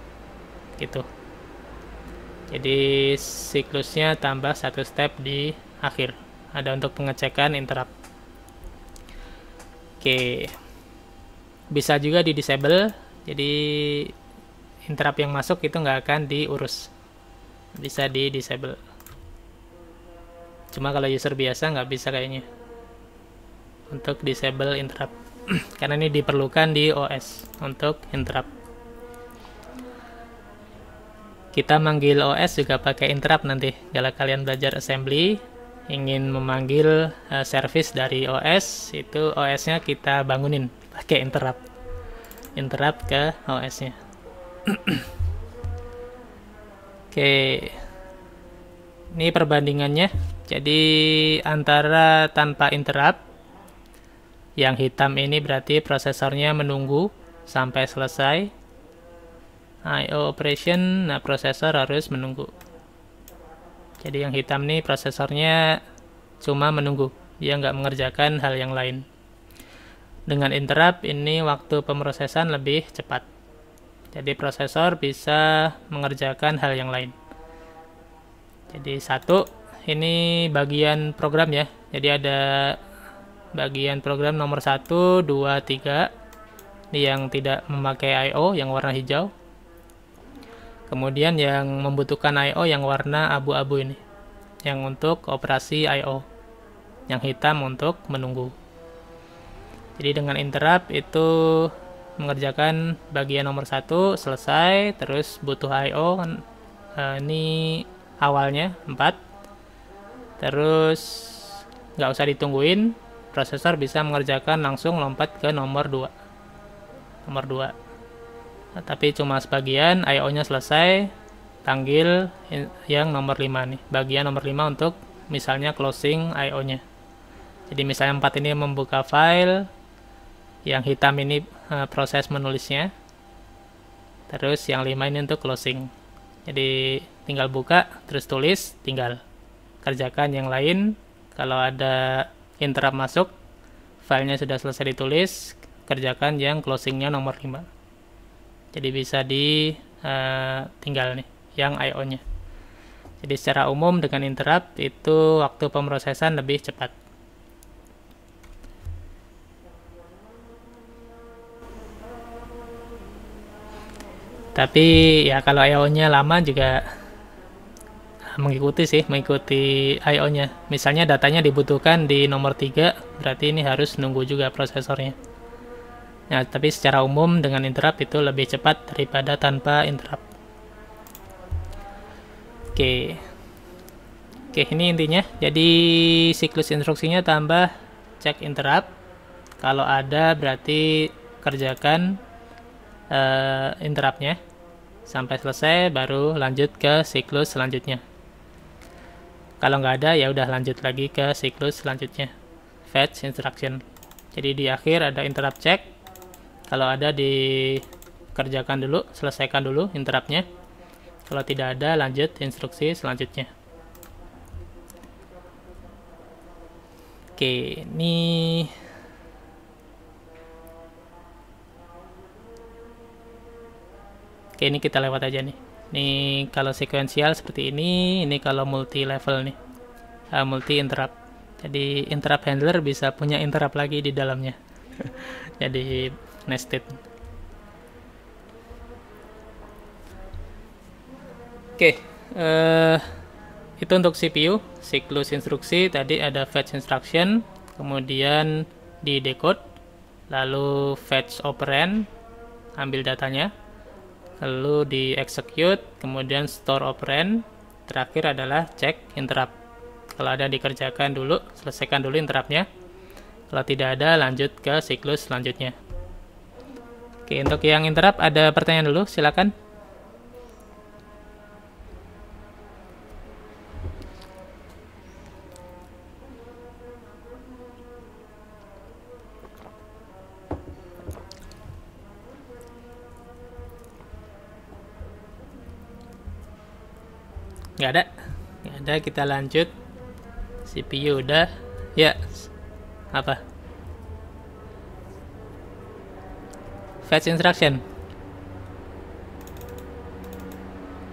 Speaker 1: gitu jadi siklusnya tambah satu step di akhir ada untuk pengecekan interrupt oke bisa juga di disable jadi interrupt yang masuk itu nggak akan diurus bisa di disable cuma kalau user biasa nggak bisa kayaknya untuk disable interrupt karena ini diperlukan di OS untuk interrupt kita manggil OS juga pakai interrupt nanti kalau kalian belajar assembly ingin memanggil uh, service dari OS itu OS-nya kita bangunin pakai interrupt interrupt ke OS-nya Oke. Ini perbandingannya. Jadi antara tanpa interrupt yang hitam ini berarti prosesornya menunggu sampai selesai IO operation, nah prosesor harus menunggu. Jadi yang hitam nih prosesornya cuma menunggu, dia nggak mengerjakan hal yang lain. Dengan interrupt ini waktu pemrosesan lebih cepat. Jadi prosesor bisa mengerjakan hal yang lain. Jadi satu, ini bagian program ya. Jadi ada bagian program nomor 1, 2, 3 ini yang tidak memakai I.O. yang warna hijau kemudian yang membutuhkan I.O. yang warna abu-abu ini yang untuk operasi I.O. yang hitam untuk menunggu jadi dengan interrupt itu mengerjakan bagian nomor satu selesai terus butuh IO o kan, eh, ini awalnya 4 terus nggak usah ditungguin prosesor bisa mengerjakan langsung lompat ke nomor 2 nomor 2 nah, tapi cuma sebagian IO nya selesai panggil yang nomor 5 nih bagian nomor 5 untuk misalnya closing IO nya jadi misalnya 4 ini membuka file yang hitam ini Eh, proses menulisnya terus yang lima ini untuk closing jadi tinggal buka terus tulis tinggal kerjakan yang lain kalau ada interrupt masuk filenya sudah selesai ditulis kerjakan yang closingnya nomor 5 jadi bisa di uh, tinggal nih yang IO nya jadi secara umum dengan interrupt itu waktu pemrosesan lebih cepat tapi ya kalau IO-nya lama juga mengikuti sih, mengikuti IO-nya. Misalnya datanya dibutuhkan di nomor 3, berarti ini harus nunggu juga prosesornya. Nah, tapi secara umum dengan interrupt itu lebih cepat daripada tanpa interrupt. Oke. Oke, ini intinya. Jadi siklus instruksinya tambah cek interrupt. Kalau ada berarti kerjakan uh, eh, interruptnya sampai selesai baru lanjut ke siklus selanjutnya kalau nggak ada ya udah lanjut lagi ke siklus selanjutnya fetch instruction jadi di akhir ada interrupt check kalau ada dikerjakan dulu selesaikan dulu interruptnya kalau tidak ada lanjut instruksi selanjutnya oke ini Oke, ini kita lewat aja nih. Ini kalau sekuensial seperti ini, ini kalau multi level nih. Uh, multi interrupt. Jadi interrupt handler bisa punya interrupt lagi di dalamnya. Jadi nested. Oke, uh, itu untuk CPU, siklus instruksi tadi ada fetch instruction, kemudian di decode, lalu fetch operand, ambil datanya, lalu di execute, kemudian store operand, terakhir adalah cek interrupt. Kalau ada dikerjakan dulu, selesaikan dulu interruptnya. Kalau tidak ada, lanjut ke siklus selanjutnya. Oke, untuk yang interrupt ada pertanyaan dulu, silakan. nggak ada nggak ada kita lanjut CPU udah ya apa fetch instruction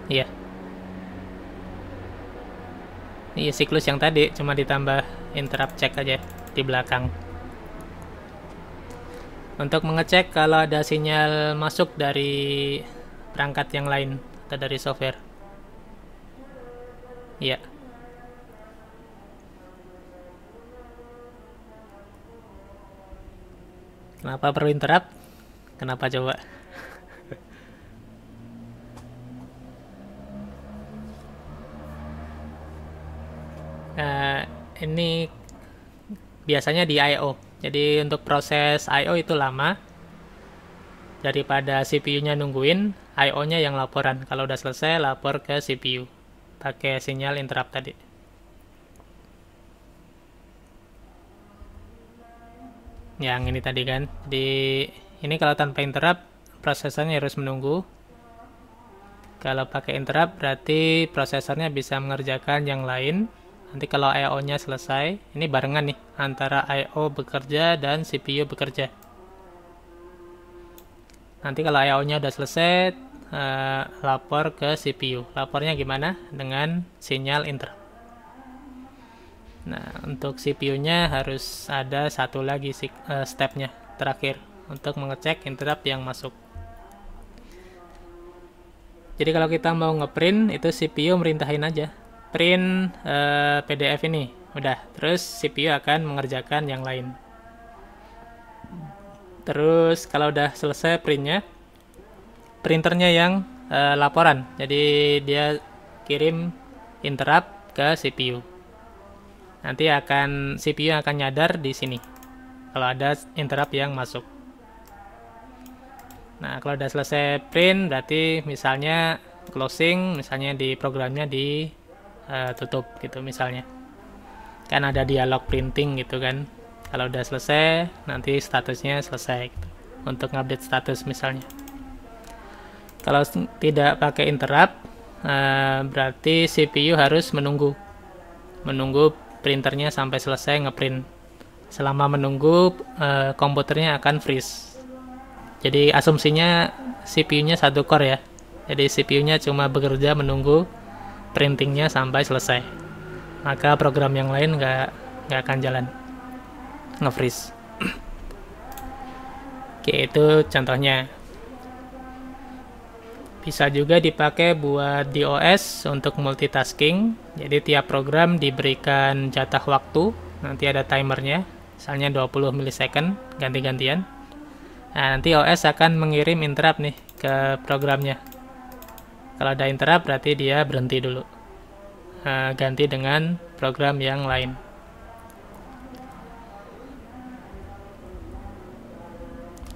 Speaker 1: iya iya siklus yang tadi cuma ditambah interrupt check aja di belakang untuk mengecek kalau ada sinyal masuk dari perangkat yang lain atau dari software Iya. Kenapa perlu interrupt? Kenapa coba? uh, ini biasanya di IO. Jadi untuk proses IO itu lama. Daripada CPU-nya nungguin, io nya yang laporan. Kalau udah selesai, lapor ke CPU pakai sinyal interrupt tadi yang ini tadi kan di ini kalau tanpa interrupt prosesornya harus menunggu kalau pakai interrupt berarti prosesornya bisa mengerjakan yang lain nanti kalau I.O nya selesai ini barengan nih antara I.O bekerja dan CPU bekerja nanti kalau I.O nya udah selesai uh, lapor ke CPU. Lapornya gimana? Dengan sinyal interrupt. Nah, untuk CPU-nya harus ada satu lagi uh, step-nya terakhir untuk mengecek interrupt yang masuk. Jadi kalau kita mau ngeprint itu CPU merintahin aja print uh, eh, PDF ini, udah. Terus CPU akan mengerjakan yang lain. Terus kalau udah selesai printnya, printernya yang uh, laporan. Jadi dia kirim interrupt ke CPU. Nanti akan CPU akan nyadar di sini kalau ada interrupt yang masuk. Nah, kalau udah selesai print berarti misalnya closing misalnya di programnya di uh, tutup gitu misalnya. Kan ada dialog printing gitu kan. Kalau udah selesai nanti statusnya selesai gitu. Untuk update status misalnya kalau tidak pakai interrupt eh, berarti CPU harus menunggu menunggu printernya sampai selesai ngeprint selama menunggu eh, komputernya akan freeze jadi asumsinya CPU-nya satu core ya jadi CPU-nya cuma bekerja menunggu printingnya sampai selesai maka program yang lain nggak nggak akan jalan nge-freeze oke itu contohnya bisa juga dipakai buat DOS untuk multitasking. Jadi tiap program diberikan jatah waktu, nanti ada timernya, misalnya 20 milisecond, ganti-gantian. Nah, nanti OS akan mengirim interrupt nih ke programnya. Kalau ada interrupt berarti dia berhenti dulu. Nah, ganti dengan program yang lain.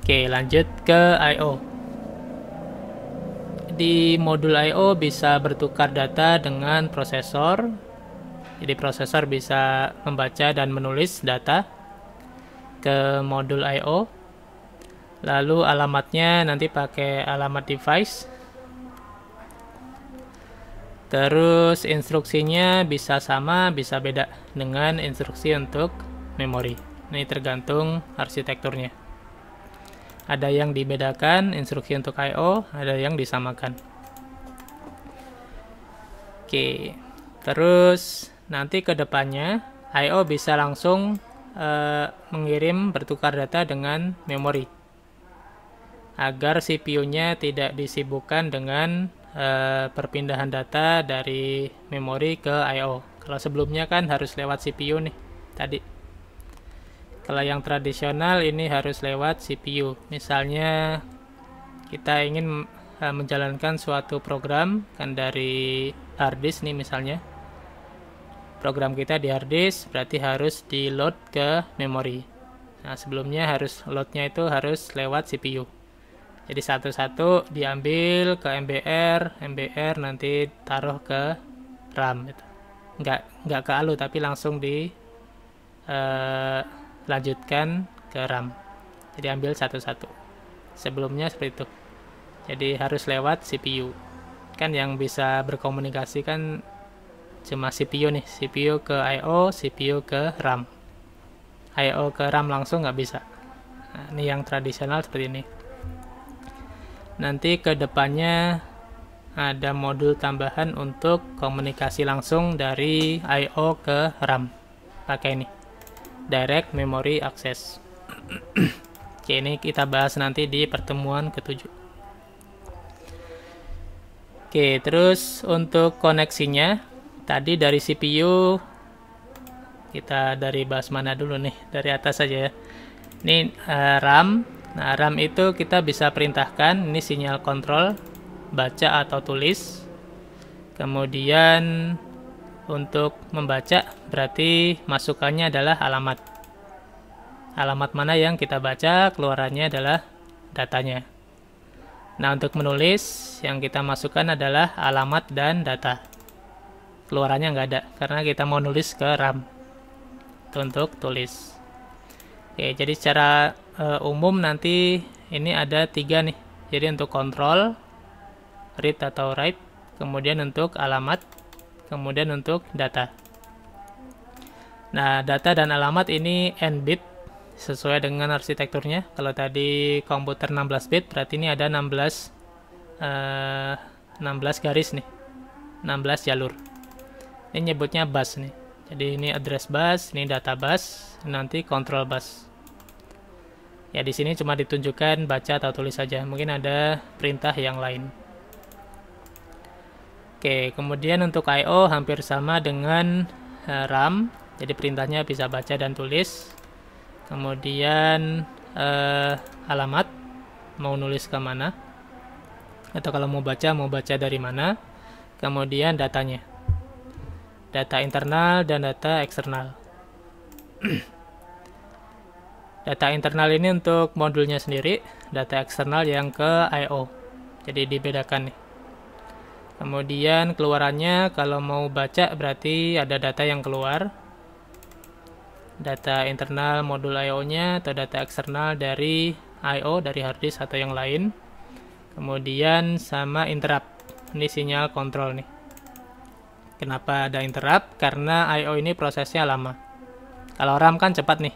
Speaker 1: Oke, lanjut ke I.O di modul I.O. bisa bertukar data dengan prosesor. Jadi prosesor bisa membaca dan menulis data ke modul I.O. Lalu alamatnya nanti pakai alamat device. Terus instruksinya bisa sama, bisa beda dengan instruksi untuk memori. Ini tergantung arsitekturnya. Ada yang dibedakan instruksi untuk I/O, ada yang disamakan. Oke, terus nanti ke depannya I/O bisa langsung eh, mengirim bertukar data dengan memori agar CPU-nya tidak disibukkan dengan eh, perpindahan data dari memori ke I/O. Kalau sebelumnya kan harus lewat CPU nih tadi. Kalau yang tradisional ini harus lewat CPU. Misalnya kita ingin eh, menjalankan suatu program kan dari hard disk nih misalnya. Program kita di hard disk berarti harus di load ke memori. Nah, sebelumnya harus loadnya itu harus lewat CPU. Jadi satu-satu diambil ke MBR, MBR nanti taruh ke RAM gitu. Nggak nggak ke ALU tapi langsung di uh, lanjutkan ke RAM. Jadi ambil satu-satu. Sebelumnya seperti itu. Jadi harus lewat CPU. Kan yang bisa berkomunikasi kan cuma CPU nih. CPU ke I.O., CPU ke RAM. I.O. ke RAM langsung nggak bisa. Nah, ini yang tradisional seperti ini. Nanti ke depannya ada modul tambahan untuk komunikasi langsung dari I.O. ke RAM. Pakai ini. Direct Memory Access. Oke, ini kita bahas nanti di pertemuan ketujuh. Oke, terus untuk koneksinya, tadi dari CPU, kita dari bahas mana dulu nih, dari atas saja ya. Ini uh, RAM, nah RAM itu kita bisa perintahkan, ini sinyal kontrol, baca atau tulis. Kemudian untuk membaca berarti masukannya adalah alamat. Alamat mana yang kita baca, keluarannya adalah datanya. Nah, untuk menulis yang kita masukkan adalah alamat dan data. Keluarannya nggak ada, karena kita mau nulis ke RAM. Itu untuk tulis. Oke, jadi secara e, umum nanti ini ada tiga nih. Jadi untuk kontrol, read atau write, kemudian untuk alamat, kemudian untuk data. Nah, data dan alamat ini n bit sesuai dengan arsitekturnya. Kalau tadi komputer 16 bit, berarti ini ada 16 uh, 16 garis nih. 16 jalur. Ini nyebutnya bus nih. Jadi ini address bus, ini data bus, nanti control bus. Ya di sini cuma ditunjukkan baca atau tulis saja. Mungkin ada perintah yang lain. Oke, kemudian untuk I.O. hampir sama dengan eh, RAM, jadi perintahnya bisa baca dan tulis. Kemudian eh, alamat, mau nulis ke mana, atau kalau mau baca, mau baca dari mana. Kemudian datanya, data internal dan data eksternal. data internal ini untuk modulnya sendiri, data eksternal yang ke I.O. Jadi dibedakan nih. Kemudian keluarannya kalau mau baca berarti ada data yang keluar. Data internal modul I.O-nya atau data eksternal dari I.O, dari harddisk atau yang lain. Kemudian sama interrupt. Ini sinyal kontrol nih. Kenapa ada interrupt? Karena I.O ini prosesnya lama. Kalau RAM kan cepat nih.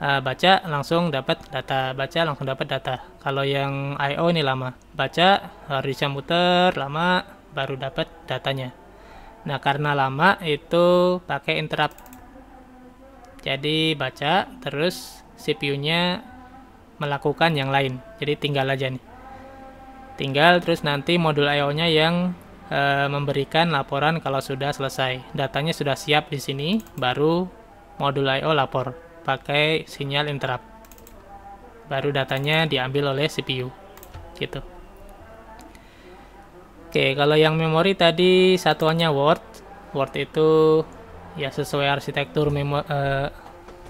Speaker 1: Eh, baca langsung dapat data, baca langsung dapat data. Kalau yang I.O ini lama. Baca, harddisknya muter, lama, baru dapat datanya nah karena lama itu pakai interrupt jadi baca terus CPU-nya melakukan yang lain jadi tinggal aja nih tinggal terus nanti modul IO-nya yang e, memberikan laporan kalau sudah selesai. Datanya sudah siap di sini, baru modul IO lapor pakai sinyal interrupt. Baru datanya diambil oleh CPU. Gitu. Oke, kalau yang memori tadi satuannya Word. Word itu ya sesuai arsitektur memo uh,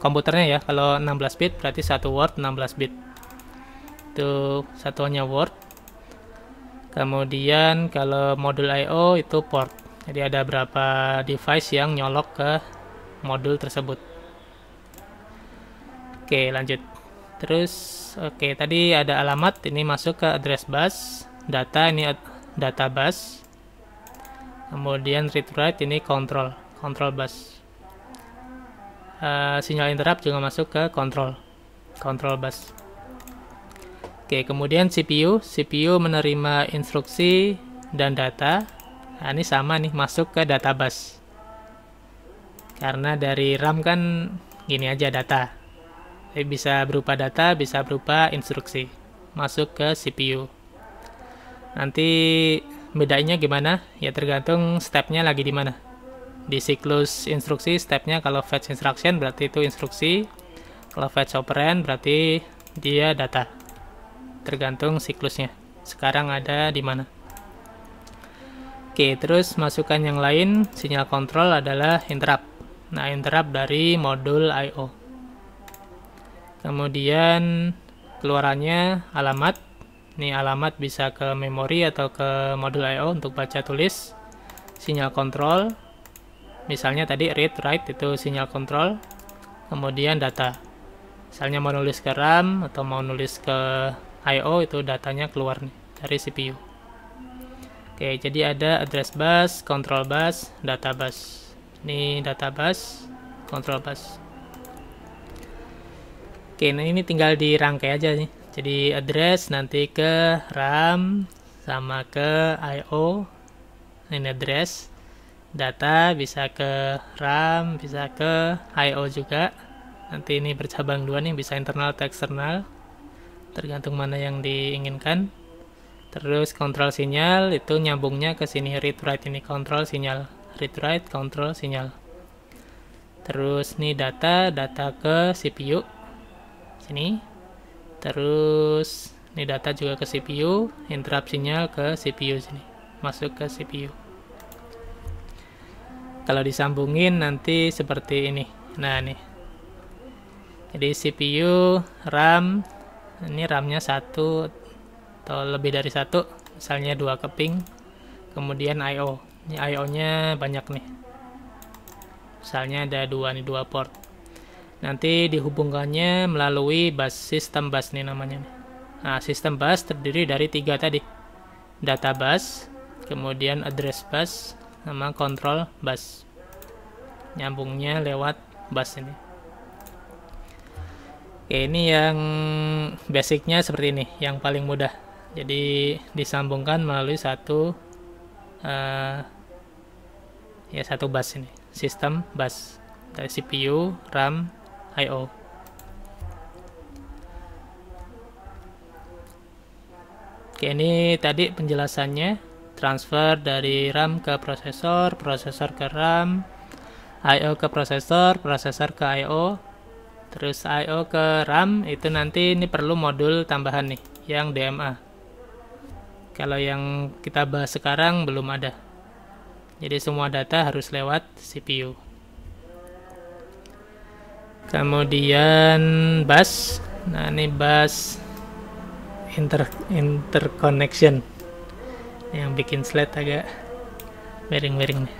Speaker 1: komputernya ya. Kalau 16 bit berarti satu Word 16 bit. Itu satuannya Word. Kemudian kalau modul I/O itu port. Jadi ada berapa device yang nyolok ke modul tersebut. Oke, lanjut. Terus oke, tadi ada alamat ini masuk ke address bus, data ini Data bus, kemudian read write ini control control bus uh, sinyal interrupt juga masuk ke control control bus oke kemudian CPU CPU menerima instruksi dan data nah, ini sama nih masuk ke data bus, karena dari RAM kan gini aja data eh, bisa berupa data bisa berupa instruksi masuk ke CPU Nanti bedanya gimana? Ya tergantung stepnya lagi di mana. Di siklus instruksi stepnya kalau fetch instruction berarti itu instruksi, kalau fetch operand berarti dia data. Tergantung siklusnya. Sekarang ada di mana. Oke, terus masukan yang lain sinyal kontrol adalah interrupt. Nah, interrupt dari modul I/O. Kemudian keluarannya alamat ini alamat bisa ke memori atau ke modul I.O. untuk baca tulis. Sinyal kontrol, misalnya tadi read write itu sinyal kontrol. Kemudian data. Misalnya mau nulis ke RAM atau mau nulis ke I.O. itu datanya keluar nih, dari CPU. Oke, jadi ada address bus, control bus, data bus. Ini data bus, control bus. Oke, ini tinggal dirangkai aja nih jadi address nanti ke RAM sama ke IO ini address data bisa ke RAM bisa ke IO juga nanti ini bercabang dua nih bisa internal atau eksternal tergantung mana yang diinginkan terus kontrol sinyal itu nyambungnya ke sini read write ini kontrol sinyal read write kontrol sinyal terus nih data data ke CPU sini terus ini data juga ke CPU interrupt sinyal ke CPU sini masuk ke CPU kalau disambungin nanti seperti ini nah ini jadi CPU RAM ini RAM-nya satu atau lebih dari satu misalnya dua keping kemudian I/O, ini I/O nya banyak nih misalnya ada dua nih dua port nanti dihubungkannya melalui bus sistem bus nih namanya nah sistem bus terdiri dari tiga tadi data bus kemudian address bus nama kontrol bus nyambungnya lewat bus ini oke ini yang basicnya seperti ini yang paling mudah jadi disambungkan melalui satu uh, ya satu bus ini sistem bus dari CPU RAM IO. Oke, ini tadi penjelasannya. Transfer dari RAM ke prosesor, prosesor ke RAM, I.O. ke prosesor, prosesor ke I.O. Terus I.O. ke RAM, itu nanti ini perlu modul tambahan nih, yang DMA. Kalau yang kita bahas sekarang belum ada. Jadi semua data harus lewat CPU kemudian bus nah ini bus inter interconnection yang bikin slide agak miring-miring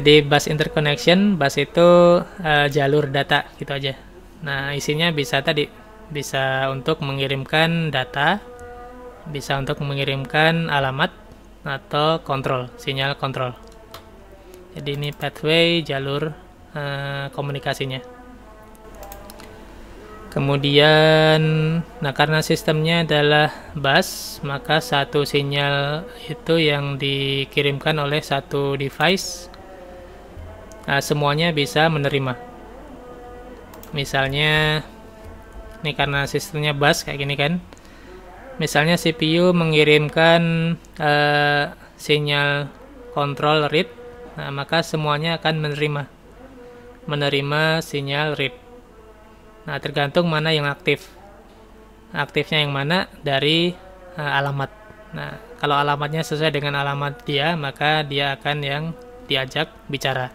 Speaker 1: jadi bus interconnection, bus itu uh, jalur data gitu aja. Nah, isinya bisa tadi bisa untuk mengirimkan data, bisa untuk mengirimkan alamat atau kontrol, sinyal kontrol. Jadi ini pathway jalur uh, komunikasinya. Kemudian, nah karena sistemnya adalah bus, maka satu sinyal itu yang dikirimkan oleh satu device, nah, semuanya bisa menerima. Misalnya, ini karena sistemnya bus kayak gini kan, misalnya CPU mengirimkan uh, sinyal control read, nah maka semuanya akan menerima menerima sinyal read. Nah, tergantung mana yang aktif. Aktifnya yang mana dari uh, alamat. Nah, kalau alamatnya sesuai dengan alamat dia, maka dia akan yang diajak bicara.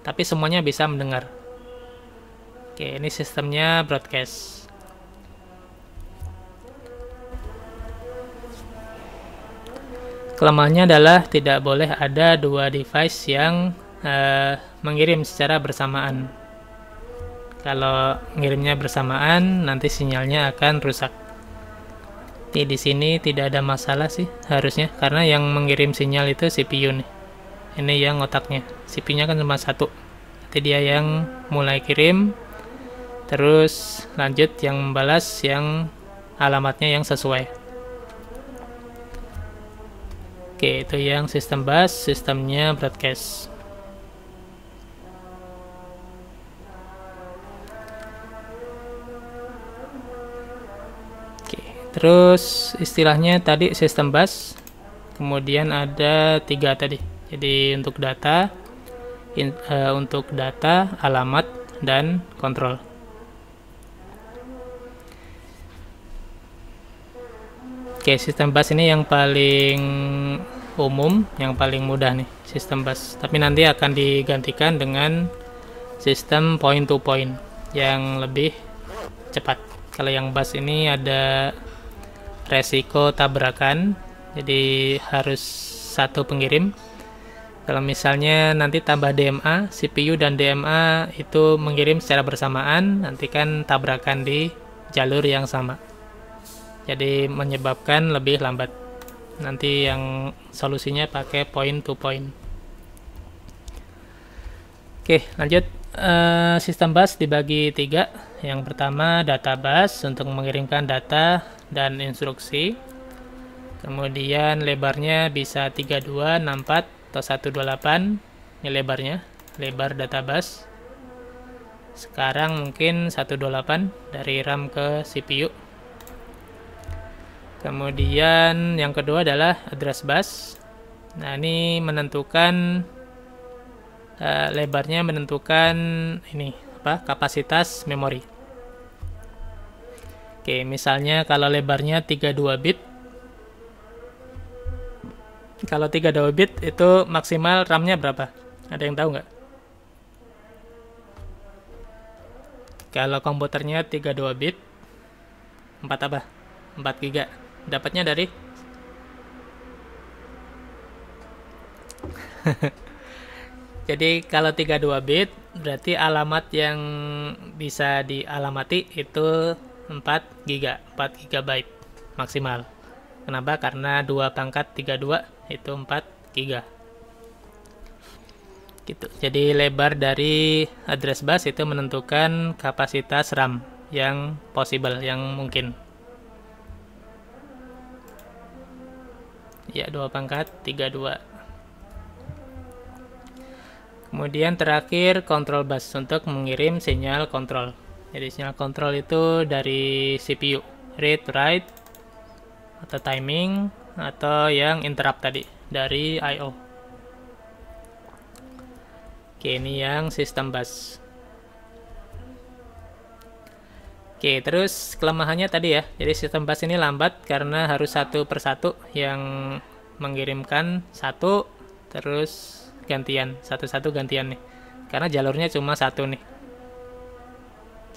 Speaker 1: Tapi semuanya bisa mendengar. Oke, ini sistemnya broadcast. Kelemahannya adalah tidak boleh ada dua device yang uh, mengirim secara bersamaan. Kalau ngirimnya bersamaan, nanti sinyalnya akan rusak. Jadi di sini tidak ada masalah sih harusnya karena yang mengirim sinyal itu CPU nih. Ini yang otaknya. CPU-nya kan cuma satu. Jadi dia yang mulai kirim, terus lanjut yang membalas yang alamatnya yang sesuai. Oke, itu yang sistem bus, sistemnya broadcast. terus istilahnya tadi sistem bus kemudian ada tiga tadi jadi untuk data in, uh, untuk data alamat dan kontrol Oke, sistem bus ini yang paling umum, yang paling mudah nih, sistem bus. Tapi nanti akan digantikan dengan sistem point to point yang lebih cepat. Kalau yang bus ini ada resiko tabrakan jadi harus satu pengirim kalau misalnya nanti tambah DMA CPU dan DMA itu mengirim secara bersamaan nanti kan tabrakan di jalur yang sama jadi menyebabkan lebih lambat nanti yang solusinya pakai point to point oke lanjut uh, sistem bus dibagi tiga yang pertama data bus untuk mengirimkan data dan instruksi. Kemudian lebarnya bisa 32, 64, atau 128. Ini lebarnya, lebar data database. Sekarang mungkin 128 dari RAM ke CPU. Kemudian yang kedua adalah address bus. Nah, ini menentukan uh, lebarnya menentukan ini apa? kapasitas memori. Oke, misalnya kalau lebarnya 32 bit. Kalau 32 bit itu maksimal RAM-nya berapa? Ada yang tahu nggak? Kalau komputernya 32 bit 4 apa? 4 GB. Dapatnya dari Jadi kalau 32 bit berarti alamat yang bisa dialamati itu 4 giga 4 GB maksimal kenapa karena 2 pangkat 32 itu 4 giga gitu jadi lebar dari address bus itu menentukan kapasitas RAM yang possible yang mungkin ya 2 pangkat 32 Kemudian terakhir control bus untuk mengirim sinyal kontrol. Jadi sinyal control itu dari CPU, read, write, atau timing, atau yang interrupt tadi dari I/O. Oke, ini yang sistem bus. Oke, terus kelemahannya tadi ya. Jadi sistem bus ini lambat karena harus satu persatu yang mengirimkan satu, terus gantian, satu-satu gantian nih. Karena jalurnya cuma satu nih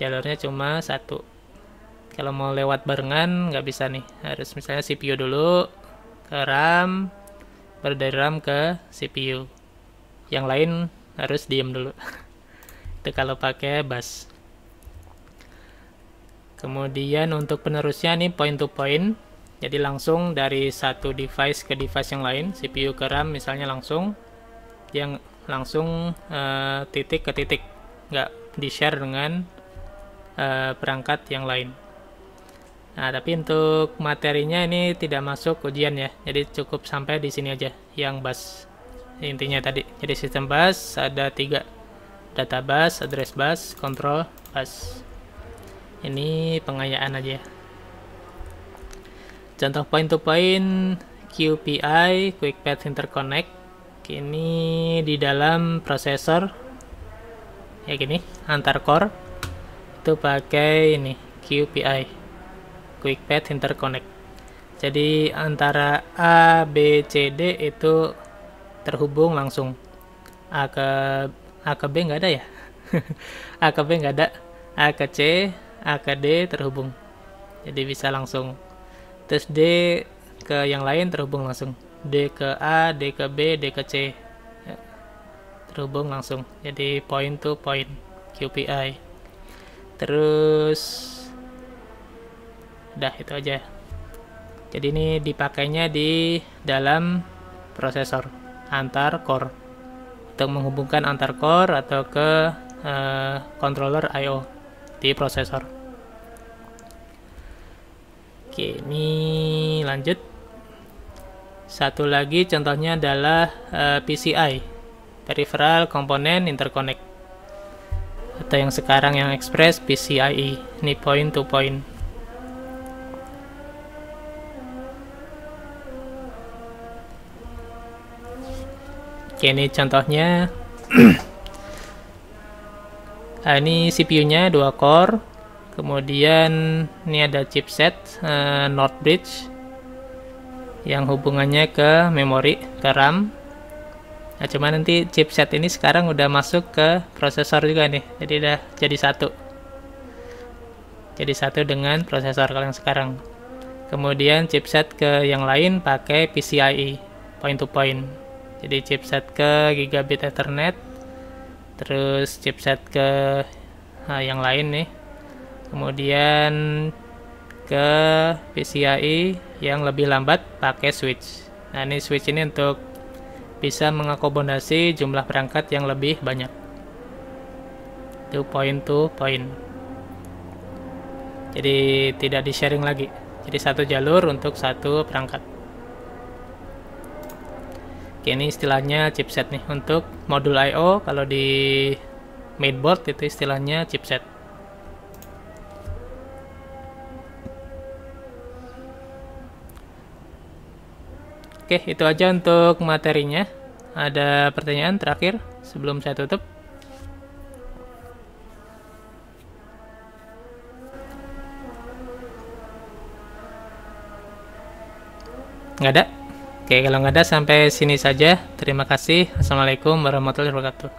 Speaker 1: jalurnya cuma satu kalau mau lewat barengan nggak bisa nih harus misalnya CPU dulu ke RAM baru dari RAM ke CPU yang lain harus diem dulu itu kalau pakai bus kemudian untuk penerusnya nih point to point jadi langsung dari satu device ke device yang lain CPU ke RAM misalnya langsung yang langsung uh, titik ke titik nggak di share dengan Eh, perangkat yang lain. Nah, tapi untuk materinya ini tidak masuk ujian ya. Jadi cukup sampai di sini aja yang bus. Intinya tadi. Jadi sistem bus ada tiga. Data bus, address bus, control bus. Ini pengayaan aja ya. Contoh point to point QPI, Quick Path Interconnect. Ini di dalam prosesor ya gini, antar core itu pakai ini QPI Quick Path Interconnect jadi antara A, B, C, D itu terhubung langsung A ke A ke B nggak ada ya A ke B nggak ada A ke C, A ke D terhubung jadi bisa langsung terus D ke yang lain terhubung langsung D ke A, D ke B, D ke C ya, terhubung langsung jadi point to point QPI terus udah itu aja jadi ini dipakainya di dalam prosesor antar core untuk menghubungkan antar core atau ke uh, controller i di prosesor. Oke, ini lanjut. Satu lagi contohnya adalah uh, eh, PCI, Peripheral Component Interconnect atau yang sekarang yang Express PCIe ini point to point Oke, ini contohnya nah, ini CPU-nya dua core kemudian ini ada chipset uh, Northbridge yang hubungannya ke memori ke RAM Nah, cuma nanti chipset ini sekarang udah masuk ke prosesor juga nih. Jadi udah jadi satu. Jadi satu dengan prosesor kalian sekarang. Kemudian chipset ke yang lain pakai PCIe point to point. Jadi chipset ke gigabit Ethernet. Terus chipset ke nah, yang lain nih. Kemudian ke PCIe yang lebih lambat pakai switch. Nah, ini switch ini untuk bisa mengakomodasi jumlah perangkat yang lebih banyak. Itu poin to poin. Jadi tidak di sharing lagi. Jadi satu jalur untuk satu perangkat. Oke, ini istilahnya chipset nih untuk modul I/O kalau di mainboard itu istilahnya chipset. Oke, itu aja untuk materinya. Ada pertanyaan terakhir sebelum saya tutup? Nggak ada? Oke, kalau nggak ada sampai sini saja. Terima kasih. Assalamualaikum warahmatullahi wabarakatuh.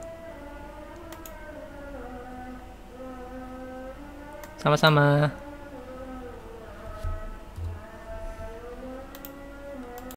Speaker 1: Sama-sama.